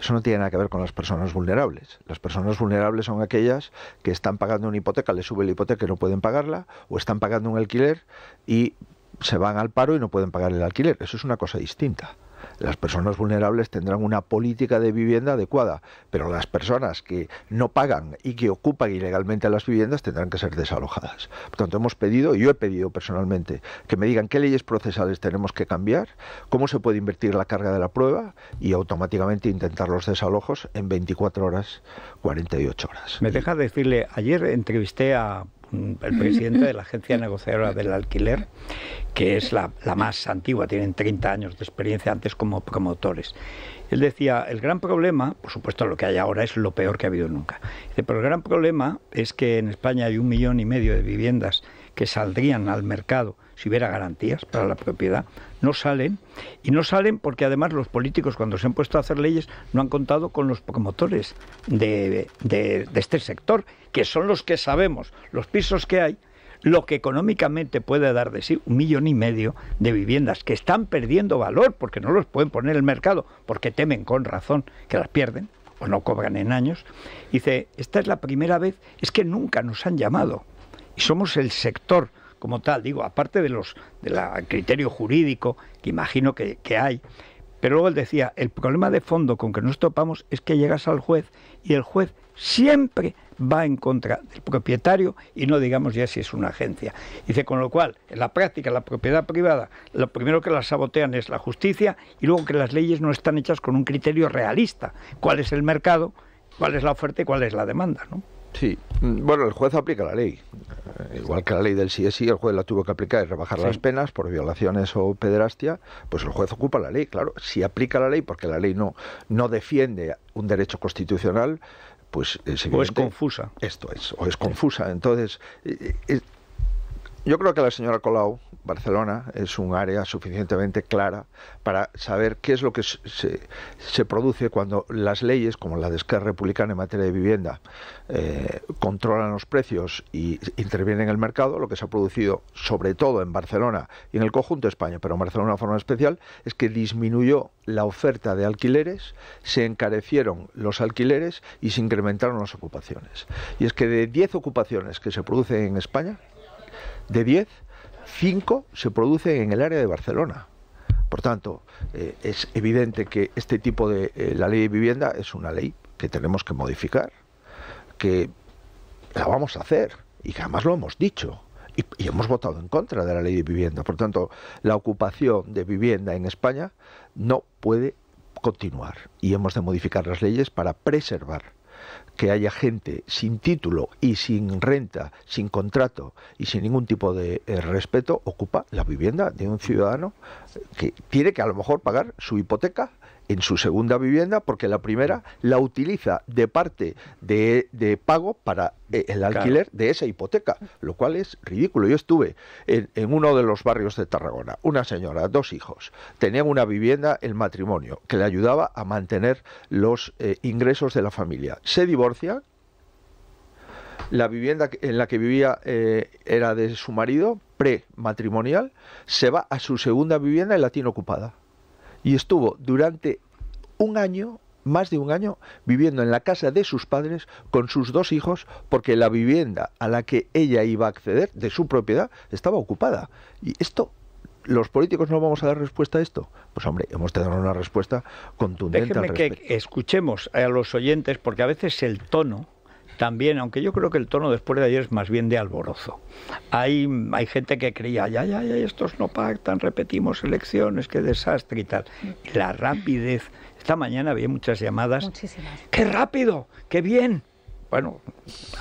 [SPEAKER 2] Eso no tiene nada que ver con las personas vulnerables. Las personas vulnerables son aquellas que están pagando una hipoteca, le sube la hipoteca y no pueden pagarla, o están pagando un alquiler y se van al paro y no pueden pagar el alquiler. Eso es una cosa distinta. Las personas vulnerables tendrán una política de vivienda adecuada, pero las personas que no pagan y que ocupan ilegalmente las viviendas tendrán que ser desalojadas. Por tanto, hemos pedido, y yo he pedido personalmente, que me digan qué leyes procesales tenemos que cambiar, cómo se puede invertir la carga de la prueba y automáticamente intentar los desalojos en 24 horas,
[SPEAKER 1] 48 horas. Me deja decirle, ayer entrevisté a el presidente de la Agencia Negociadora del Alquiler, que es la, más antigua, tienen 30 años de experiencia antes como promotores. Él decía, el gran problema, por supuesto lo que hay ahora es lo peor que ha habido nunca, pero el gran problema es que en España hay un millón y medio de viviendas que saldrían al mercado si hubiera garantías para la propiedad, no salen. Y no salen porque además los políticos cuando se han puesto a hacer leyes no han contado con los promotores de, este sector, que son los que sabemos los pisos que hay, lo que económicamente puede dar de sí un millón y medio de viviendas que están perdiendo valor porque no los pueden poner en el mercado, porque temen con razón que las pierden o no cobran en años. Dice, esta es la primera vez, es que nunca nos han llamado y somos el sector como tal, digo, aparte de los del criterio jurídico que imagino que, hay. Pero luego él decía, el problema de fondo con que nos topamos es que llegas al juez y el juez siempre va en contra del propietario y no digamos ya si es una agencia. Dice, con lo cual, en la práctica, la propiedad privada, lo primero que la sabotean es la justicia y luego que las leyes no están hechas con un criterio realista. ¿Cuál es el mercado? ¿Cuál es la oferta y cuál es la demanda? ¿no? Sí,
[SPEAKER 2] mm, bueno, el juez aplica la ley. Eh, igual que la ley del CSI, el juez la tuvo que aplicar y rebajar las penas por violaciones o pederastia, pues el juez ocupa la ley, claro. Si aplica la ley, porque la ley no, no defiende un derecho constitucional, pues es eh, o es confusa. Esto es, o es confusa. Entonces, eh, yo creo que la señora Colau, Barcelona, es un área suficientemente clara para saber qué es lo que se, produce cuando las leyes, como la de Esquerra Republicana en materia de vivienda, eh, controlan los precios y intervienen en el mercado. Lo que se ha producido, sobre todo en Barcelona y en el conjunto de España, pero en Barcelona de forma especial, es que disminuyó la oferta de alquileres, se encarecieron los alquileres y se incrementaron las ocupaciones. Y es que de 10 ocupaciones que se producen en España, de 10, 5 se producen en el área de Barcelona. Por tanto, eh, es evidente que este tipo de eh, la ley de vivienda es una ley que tenemos que modificar, que la vamos a hacer y que además lo hemos dicho. y hemos votado en contra de la ley de vivienda. Por tanto, la ocupación de vivienda en España no puede continuar y hemos de modificar las leyes para preservar que haya gente sin título y sin renta, sin contrato y sin ningún tipo de eh, respeto ocupa la vivienda de un ciudadano que tiene que a lo mejor pagar su hipoteca en su segunda vivienda porque la primera la utiliza de parte de, pago para eh, el alquiler de esa hipoteca, lo cual es ridículo. Yo estuve en, uno de los barrios de Tarragona, una señora, dos hijos, tenían una vivienda, el matrimonio, que le ayudaba a mantener los eh, ingresos de la familia. Se divorcia, la vivienda en la que vivía eh, era de su marido, prematrimonial, se va a su segunda vivienda y la tiene ocupada y estuvo durante un año, más de un año, viviendo en la casa de sus padres con sus dos hijos, porque la vivienda a la que ella iba a acceder de su propiedad estaba ocupada. Y esto los políticos no vamos a dar respuesta a esto? Pues hombre, hemos tenido una respuesta contundente. Déjenme al que
[SPEAKER 1] escuchemos a los oyentes, porque a veces el tono también, aunque yo creo que el tono después de ayer es más bien de alborozo. Hay, hay gente que creía, ya, ya, ya, estos no pactan, repetimos elecciones, qué desastre y tal. La rapidez. Esta mañana había muchas llamadas. Muchísimas. ¡Qué rápido! ¡Qué bien! Bueno,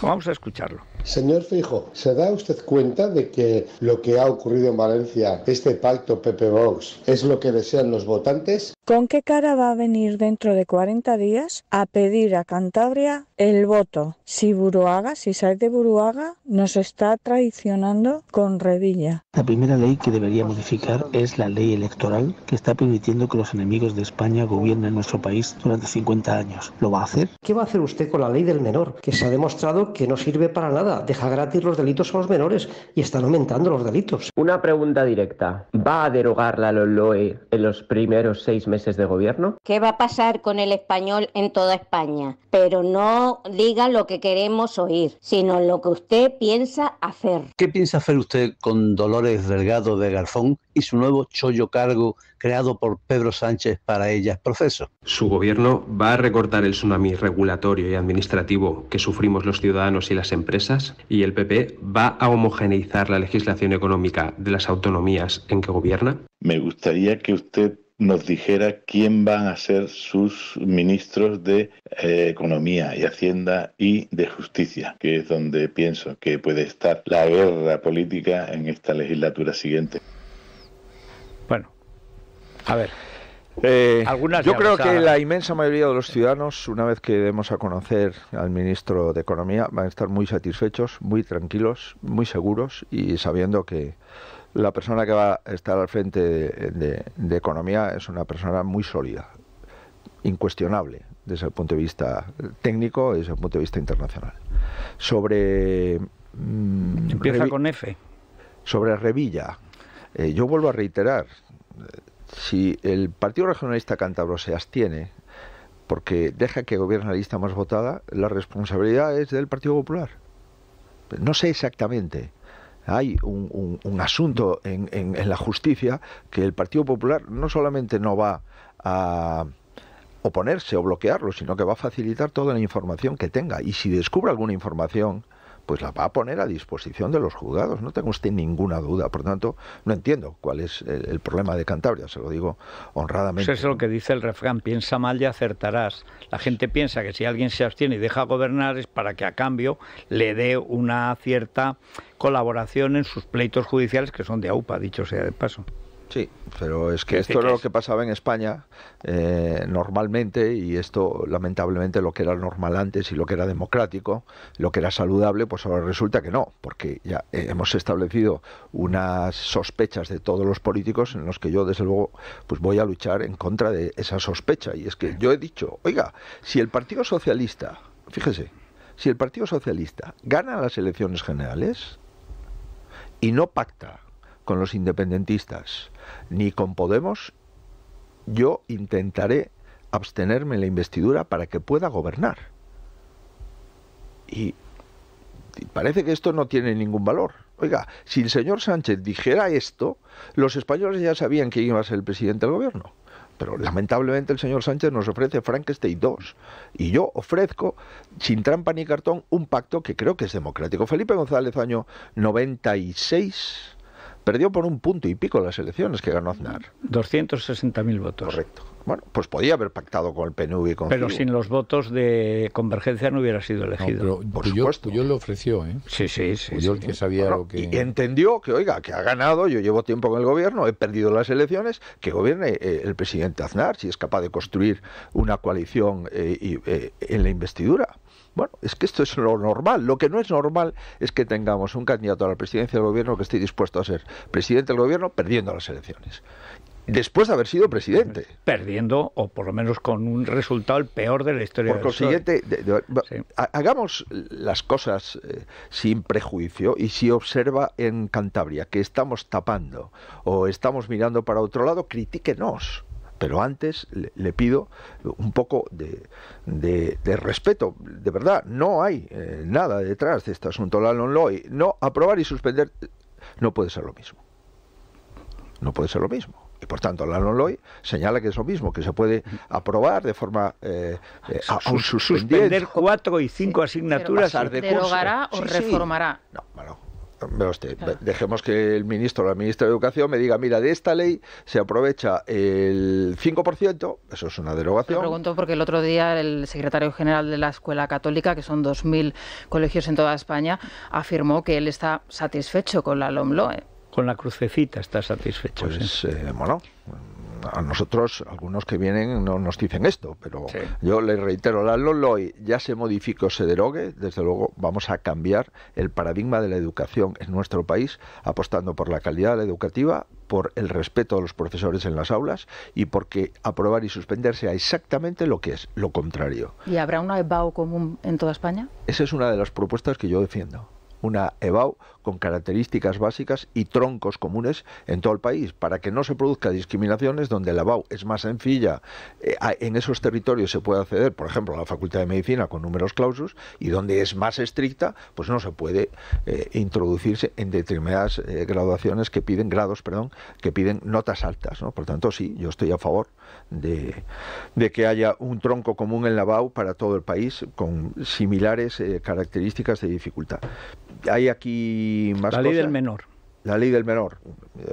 [SPEAKER 1] vamos a escucharlo.
[SPEAKER 3] Señor Fijo, ¿se da usted cuenta de que lo que ha ocurrido en Valencia, este pacto PP Vox, es lo que desean los votantes?
[SPEAKER 5] ¿Con qué cara va a venir dentro de 40 días a pedir a Cantabria el voto? Si Buruaga, si sale de Buruaga, nos está traicionando con redilla.
[SPEAKER 3] La primera ley que debería modificar es la ley electoral que está permitiendo que los enemigos de España gobiernen nuestro país durante 50 años. ¿Lo va a hacer? ¿Qué va a hacer usted
[SPEAKER 1] con la ley del menor? Que se ha demostrado que no sirve para nada. Deja gratis los delitos a los menores y están aumentando los delitos. Una pregunta directa. ¿Va a derogar la LOE en los primeros seis meses? de gobierno?
[SPEAKER 6] ¿Qué va a pasar con el español en toda España? Pero no diga lo que queremos oír, sino lo que usted piensa hacer.
[SPEAKER 3] ¿Qué piensa hacer usted con Dolores Delgado de Garfón y su nuevo chollo cargo creado por Pedro Sánchez para ellas, proceso?
[SPEAKER 1] Su gobierno va a recortar el tsunami regulatorio y administrativo que sufrimos los ciudadanos y las empresas y el PP va a homogeneizar la legislación económica de las autonomías en que gobierna. Me gustaría que usted nos dijera quién van a ser sus ministros de eh, Economía y
[SPEAKER 5] Hacienda y de Justicia, que es donde pienso que puede estar la guerra política en esta legislatura siguiente.
[SPEAKER 1] Bueno, a ver. Eh, yo creo que la
[SPEAKER 2] inmensa mayoría de los ciudadanos, una vez que demos a conocer al ministro de Economía, van a estar muy satisfechos, muy tranquilos, muy seguros y sabiendo que, la persona que va a estar al frente de, economía es una persona muy sólida, incuestionable desde el punto de vista técnico y desde el punto de vista internacional. Sobre... Mm, Empieza con F. Sobre Revilla. Eh, yo vuelvo a reiterar, si el Partido Regionalista Cántabro se abstiene, porque deja que gobierne la lista más votada, la responsabilidad es del Partido Popular. No sé exactamente, hay un, asunto en, en la justicia que el Partido Popular no solamente no va a oponerse o bloquearlo, sino que va a facilitar toda la información que tenga. Y si descubre alguna información pues la va a poner a disposición de los juzgados, no tengo usted ninguna duda. Por tanto, no entiendo cuál es el, problema de Cantabria, se lo digo
[SPEAKER 1] honradamente. eso pues es lo que dice el refrán, piensa mal y acertarás. La gente piensa que si alguien se abstiene y deja gobernar es para que a cambio le dé una cierta colaboración en sus pleitos judiciales que son de AUPA, dicho sea de paso. Sí,
[SPEAKER 2] pero es que esto era lo que
[SPEAKER 1] pasaba en España
[SPEAKER 2] eh, normalmente y esto lamentablemente lo que era normal antes y lo que era democrático, lo que era saludable, pues ahora resulta que no, porque ya hemos establecido unas sospechas de todos los políticos en los que yo desde luego pues voy a luchar en contra de esa sospecha y es que yo he dicho, oiga, si el Partido Socialista, fíjese, si el Partido Socialista gana las elecciones generales y no pacta con los independentistas, ni con Podemos, yo intentaré abstenerme en la investidura para que pueda gobernar. Y, parece que esto no tiene ningún valor. Oiga, si el señor Sánchez dijera esto, los españoles ya sabían que iba a ser el presidente del gobierno. Pero lamentablemente el señor Sánchez nos ofrece Frankenstein II Y yo ofrezco, sin trampa ni cartón, un pacto que creo que es democrático. Felipe González, año 96, Perdió por un punto y pico las elecciones que ganó Aznar.
[SPEAKER 1] 260.000
[SPEAKER 2] votos. Correcto. Bueno, pues podía haber pactado con el PNV y con Pero sin
[SPEAKER 1] los votos de Convergencia no hubiera sido elegido. pero por supuesto. le ofreció, ¿eh?
[SPEAKER 2] Sí, sí, sí. Yo que
[SPEAKER 5] sabía
[SPEAKER 1] lo que... Y
[SPEAKER 2] entendió que, oiga, que ha ganado, yo llevo tiempo con el gobierno, he perdido las elecciones, que gobierne eh, el presidente Aznar si es capaz de construir una coalición eh, eh, en la investidura. Bueno, es que esto es lo normal. Lo que no es normal es que tengamos un candidato a la presidencia del gobierno que esté dispuesto a ser presidente del gobierno perdiendo las elecciones después de haber sido presidente.
[SPEAKER 1] Perdiendo, o por lo menos con un resultado el peor de la historia. Por consiguiente,
[SPEAKER 2] hagamos las cosas eh, sin prejuicio y si observa en Cantabria que estamos tapando o estamos mirando para otro lado, critíquenos pero antes le, pido un poco de, respeto. De verdad, no hay eh, nada detrás de este asunto. La no aprobar y suspender no puede ser lo mismo. No puede ser lo mismo. Y por tanto, la Lonloy señala que es lo mismo, que se puede aprobar de forma eh, eh, suspender
[SPEAKER 1] cuatro y cinco asignaturas. Derogará o reformará. No,
[SPEAKER 2] dejemos que el ministro o la ministra de Educación me diga, mira, de esta ley se aprovecha el 5%, eso es una derogación. Me pregunto
[SPEAKER 4] porque el otro día el secretario general de la Escuela Católica, que son 2.000 colegios en toda España, afirmó que él está satisfecho con la
[SPEAKER 2] LOMLOE.
[SPEAKER 1] Con la crucecita está satisfecho. Pues, eh, a nosotros,
[SPEAKER 2] algunos que vienen no nos dicen esto, pero yo les reitero, la LOLOI ya se o se derogue, desde luego vamos a cambiar el paradigma de la educación en nuestro país, apostando por la calidad educativa, por el respeto de los profesores en las aulas y porque aprobar y suspender sea exactamente lo que es, lo contrario.
[SPEAKER 4] ¿Y habrá una EBAU común en toda España?
[SPEAKER 2] Esa es una de las propuestas que yo defiendo. Una EBAU con características básicas y troncos comunes en todo el país, para que no se produzca discriminaciones donde la BAU es más sencilla, eh, en esos territorios se puede acceder, por ejemplo, a la Facultad de Medicina con números clausus, y donde es más estricta, pues no se puede eh, introducirse en determinadas eh, graduaciones que piden, grados, perdón, que piden notas altas, Por tanto, sí, yo estoy a favor de, que haya un tronco común en la BAU para todo el país con similares características de dificultad. Hay aquí la ley del menor. La ley del menor.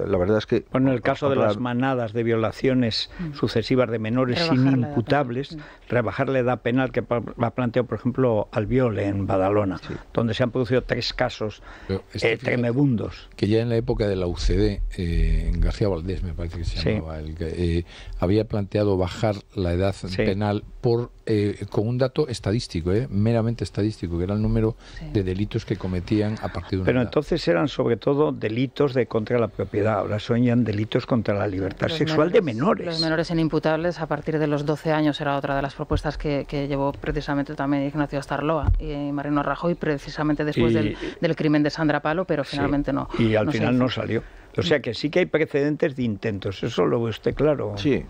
[SPEAKER 2] La verdad es que. Bueno, en el caso de las
[SPEAKER 1] manadas de violaciones mm. sucesivas de menores sin imputables, rebajar la edad penal que ha planteado, por ejemplo, al viole en Badalona, donde se han producido tres casos eh, este, tremebundos.
[SPEAKER 5] Que ya en la época de la UCD, eh, García Valdés, me parece que se llamaba, eh, había planteado bajar la edad penal por eh, con un dato estadístico, eh, meramente estadístico, que era el número de delitos que cometían a partir de una Pero
[SPEAKER 1] entonces eran sobre todo delitos de contra la propiedad, ahora sueñan delitos contra la libertad sexual de menores. Los menores
[SPEAKER 4] en imputables a partir de los 12 años era otra de las propuestas que, llevó precisamente también Ignacio Astarloa y Marino Rajoy, precisamente después del, crimen de Sandra Palo, pero finalmente no. Y
[SPEAKER 1] al final no salió. O sea que sí que hay precedentes de intentos, eso lo esté claro. Sí,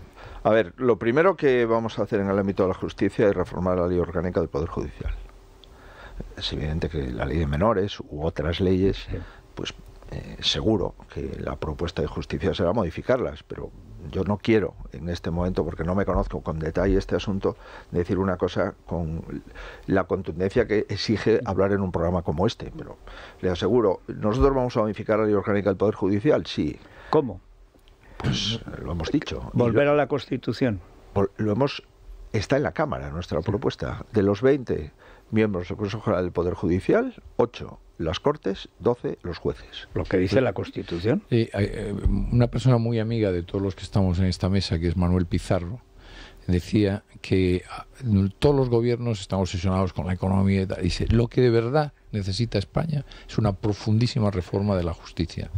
[SPEAKER 2] a ver, lo primero que vamos a hacer en el ámbito de la justicia es reformar la ley orgánica del Poder Judicial. Es evidente que la ley de menores u otras leyes, pues eh, seguro que la propuesta de justicia será modificarlas, pero yo no quiero en este momento, porque no me conozco con detalle este asunto, decir una cosa con la contundencia que exige hablar en un programa como este. Pero le aseguro, ¿nosotros vamos a modificar la ley orgánica del Poder Judicial? Sí. ¿Cómo? pues, pues eh, lo hemos dicho. Volver a la Constitución. Lo hemos está en la Cámara nuestra propuesta. De los 20 miembros del Consejo General del Poder Judicial, 8 las Cortes, 12 los jueces. Lo que
[SPEAKER 5] dice la
[SPEAKER 1] Constitución.
[SPEAKER 2] Eh, eh,
[SPEAKER 5] una persona muy amiga de todos los que estamos en esta mesa, que es Manuel Pizarro, decía que ah, todos los gobiernos están obsesionados con la economía y tal. Dice, lo que de verdad necesita España es una profundísima reforma de la justicia.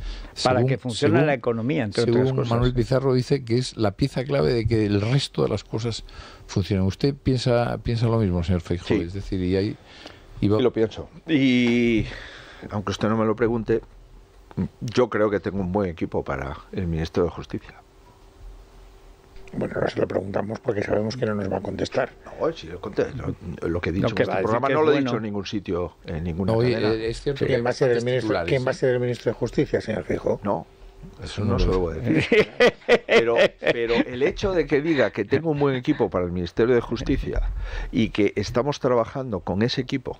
[SPEAKER 5] Para que funcione la economía, entre otras cosas. Manuel Pizarro dice que es la pieza clave de que el resto de las cosas funcionen. ¿Usted piensa, piensa lo mismo, señor Feijóo? Es decir, y
[SPEAKER 2] ahí... lo pienso. Y aunque usted no me lo pregunte, yo creo que tengo un buen equipo para el ministro de Justicia.
[SPEAKER 3] Bueno, no se lo preguntamos porque sabemos que no nos va a contestar. No, si lo, lo, lo, que he dicho en este programa no lo he dicho en
[SPEAKER 2] ningún sitio, en ninguna eh, Es cierto que, ¿quién va, ministro, a
[SPEAKER 3] ser el ministro de Justicia, señor Fijo? No, eso no, se lo voy a decir. Pero,
[SPEAKER 2] el hecho de que diga que tengo un buen equipo para el Ministerio de Justicia y que estamos trabajando con ese equipo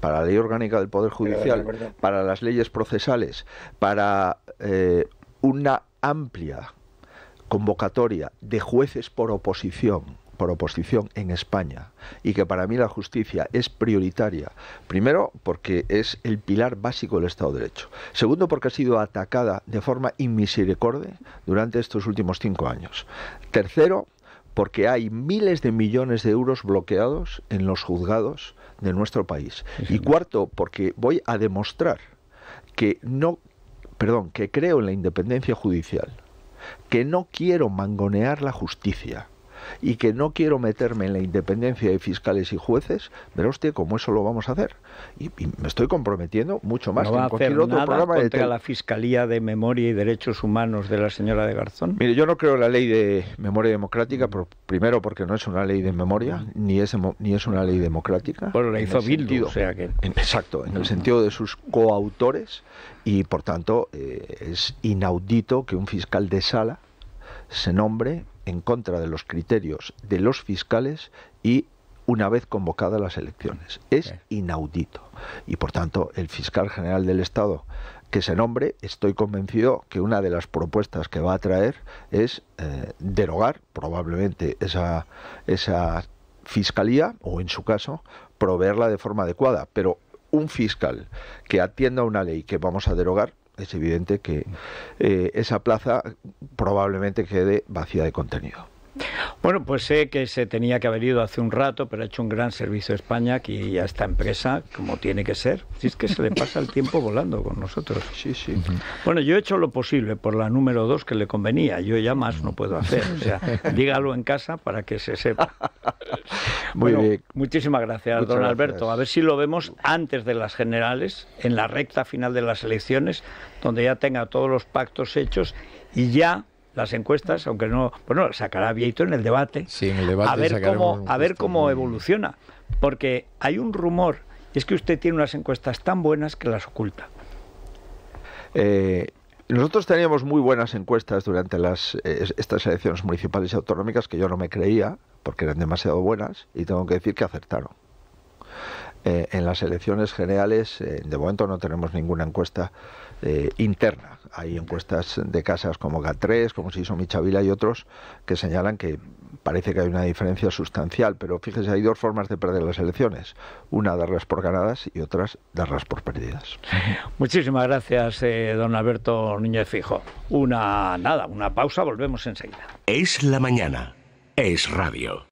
[SPEAKER 2] para la ley orgánica del Poder Judicial, para las leyes procesales, para eh, una amplia convocatoria de jueces por oposición por oposición en España y que para mí la justicia es prioritaria. Primero, porque es el pilar básico del Estado de Derecho. Segundo, porque ha sido atacada de forma inmisericorde durante estos últimos cinco años. Tercero, porque hay miles de millones de euros bloqueados en los juzgados de nuestro país. Y cuarto, porque voy a demostrar que no, perdón, que creo en la independencia judicial que no quiero mangonear la justicia y que no quiero meterme en la independencia de fiscales y jueces, verá usted cómo eso lo vamos a hacer. Y, me estoy comprometiendo mucho más no que cualquier otro nada contra la
[SPEAKER 1] Fiscalía de Memoria y Derechos Humanos de la señora de Garzón. Mire, yo no creo la ley de
[SPEAKER 2] memoria democrática, primero porque no
[SPEAKER 1] es una ley de memoria
[SPEAKER 2] ni es ni es una ley democrática. Bueno, la hizo Bildu, o sea que... exacto, en el sentido de sus coautores y por tanto, eh, es inaudito que un fiscal de sala se nombre en contra de los criterios de los fiscales y una vez convocadas las elecciones. Es inaudito. Y por tanto, el fiscal general del Estado que se nombre, estoy convencido que una de las propuestas que va a traer es eh, derogar probablemente esa, esa fiscalía o, en su caso, proveerla de forma adecuada. Pero un fiscal que atienda una ley que vamos a derogar, es evidente que eh, esa plaza probablemente quede vacía de contenido.
[SPEAKER 1] Bueno, pues sé que se tenía que haber ido hace un rato, pero ha hecho un gran servicio a España aquí a esta empresa, como tiene que ser. Si es que se le pasa el tiempo volando con nosotros. Sí, sí. Bueno, yo he hecho lo posible por la número dos que le convenía. Yo ya más no puedo hacer. O sea, dígalo en casa para que se sepa. Muy bien. Muchísimas gracias, don Alberto. A ver si lo vemos antes de las generales, en la recta final de las elecciones, donde ya tenga todos los pactos hechos y ya las encuestas, aunque no, bueno, sacará Vieito en el debate, sí, en el debate a ver cómo, a ver cómo evoluciona, porque hay un rumor, y es que usted tiene unas encuestas tan buenas que las oculta.
[SPEAKER 2] Eh, nosotros teníamos muy buenas encuestas durante las, eh, estas elecciones municipales y autonómicas que yo no me creía, porque eran demasiado buenas, y tengo que decir que acertaron. Eh, en las elecciones generales, de momento no tenemos ninguna encuesta interna hay encuestas de casas como g 3 como se hizo Michavila y otros que señalan que parece que hay una diferencia sustancial, pero fíjese, hay dos formas de perder las elecciones. Una, darlas por ganadas y otras, darlas por perdidas.
[SPEAKER 1] Muchísimas gracias, eh, don Alberto Núñez Fijo. Una nada, una pausa, volvemos enseguida. Es la mañana, es radio.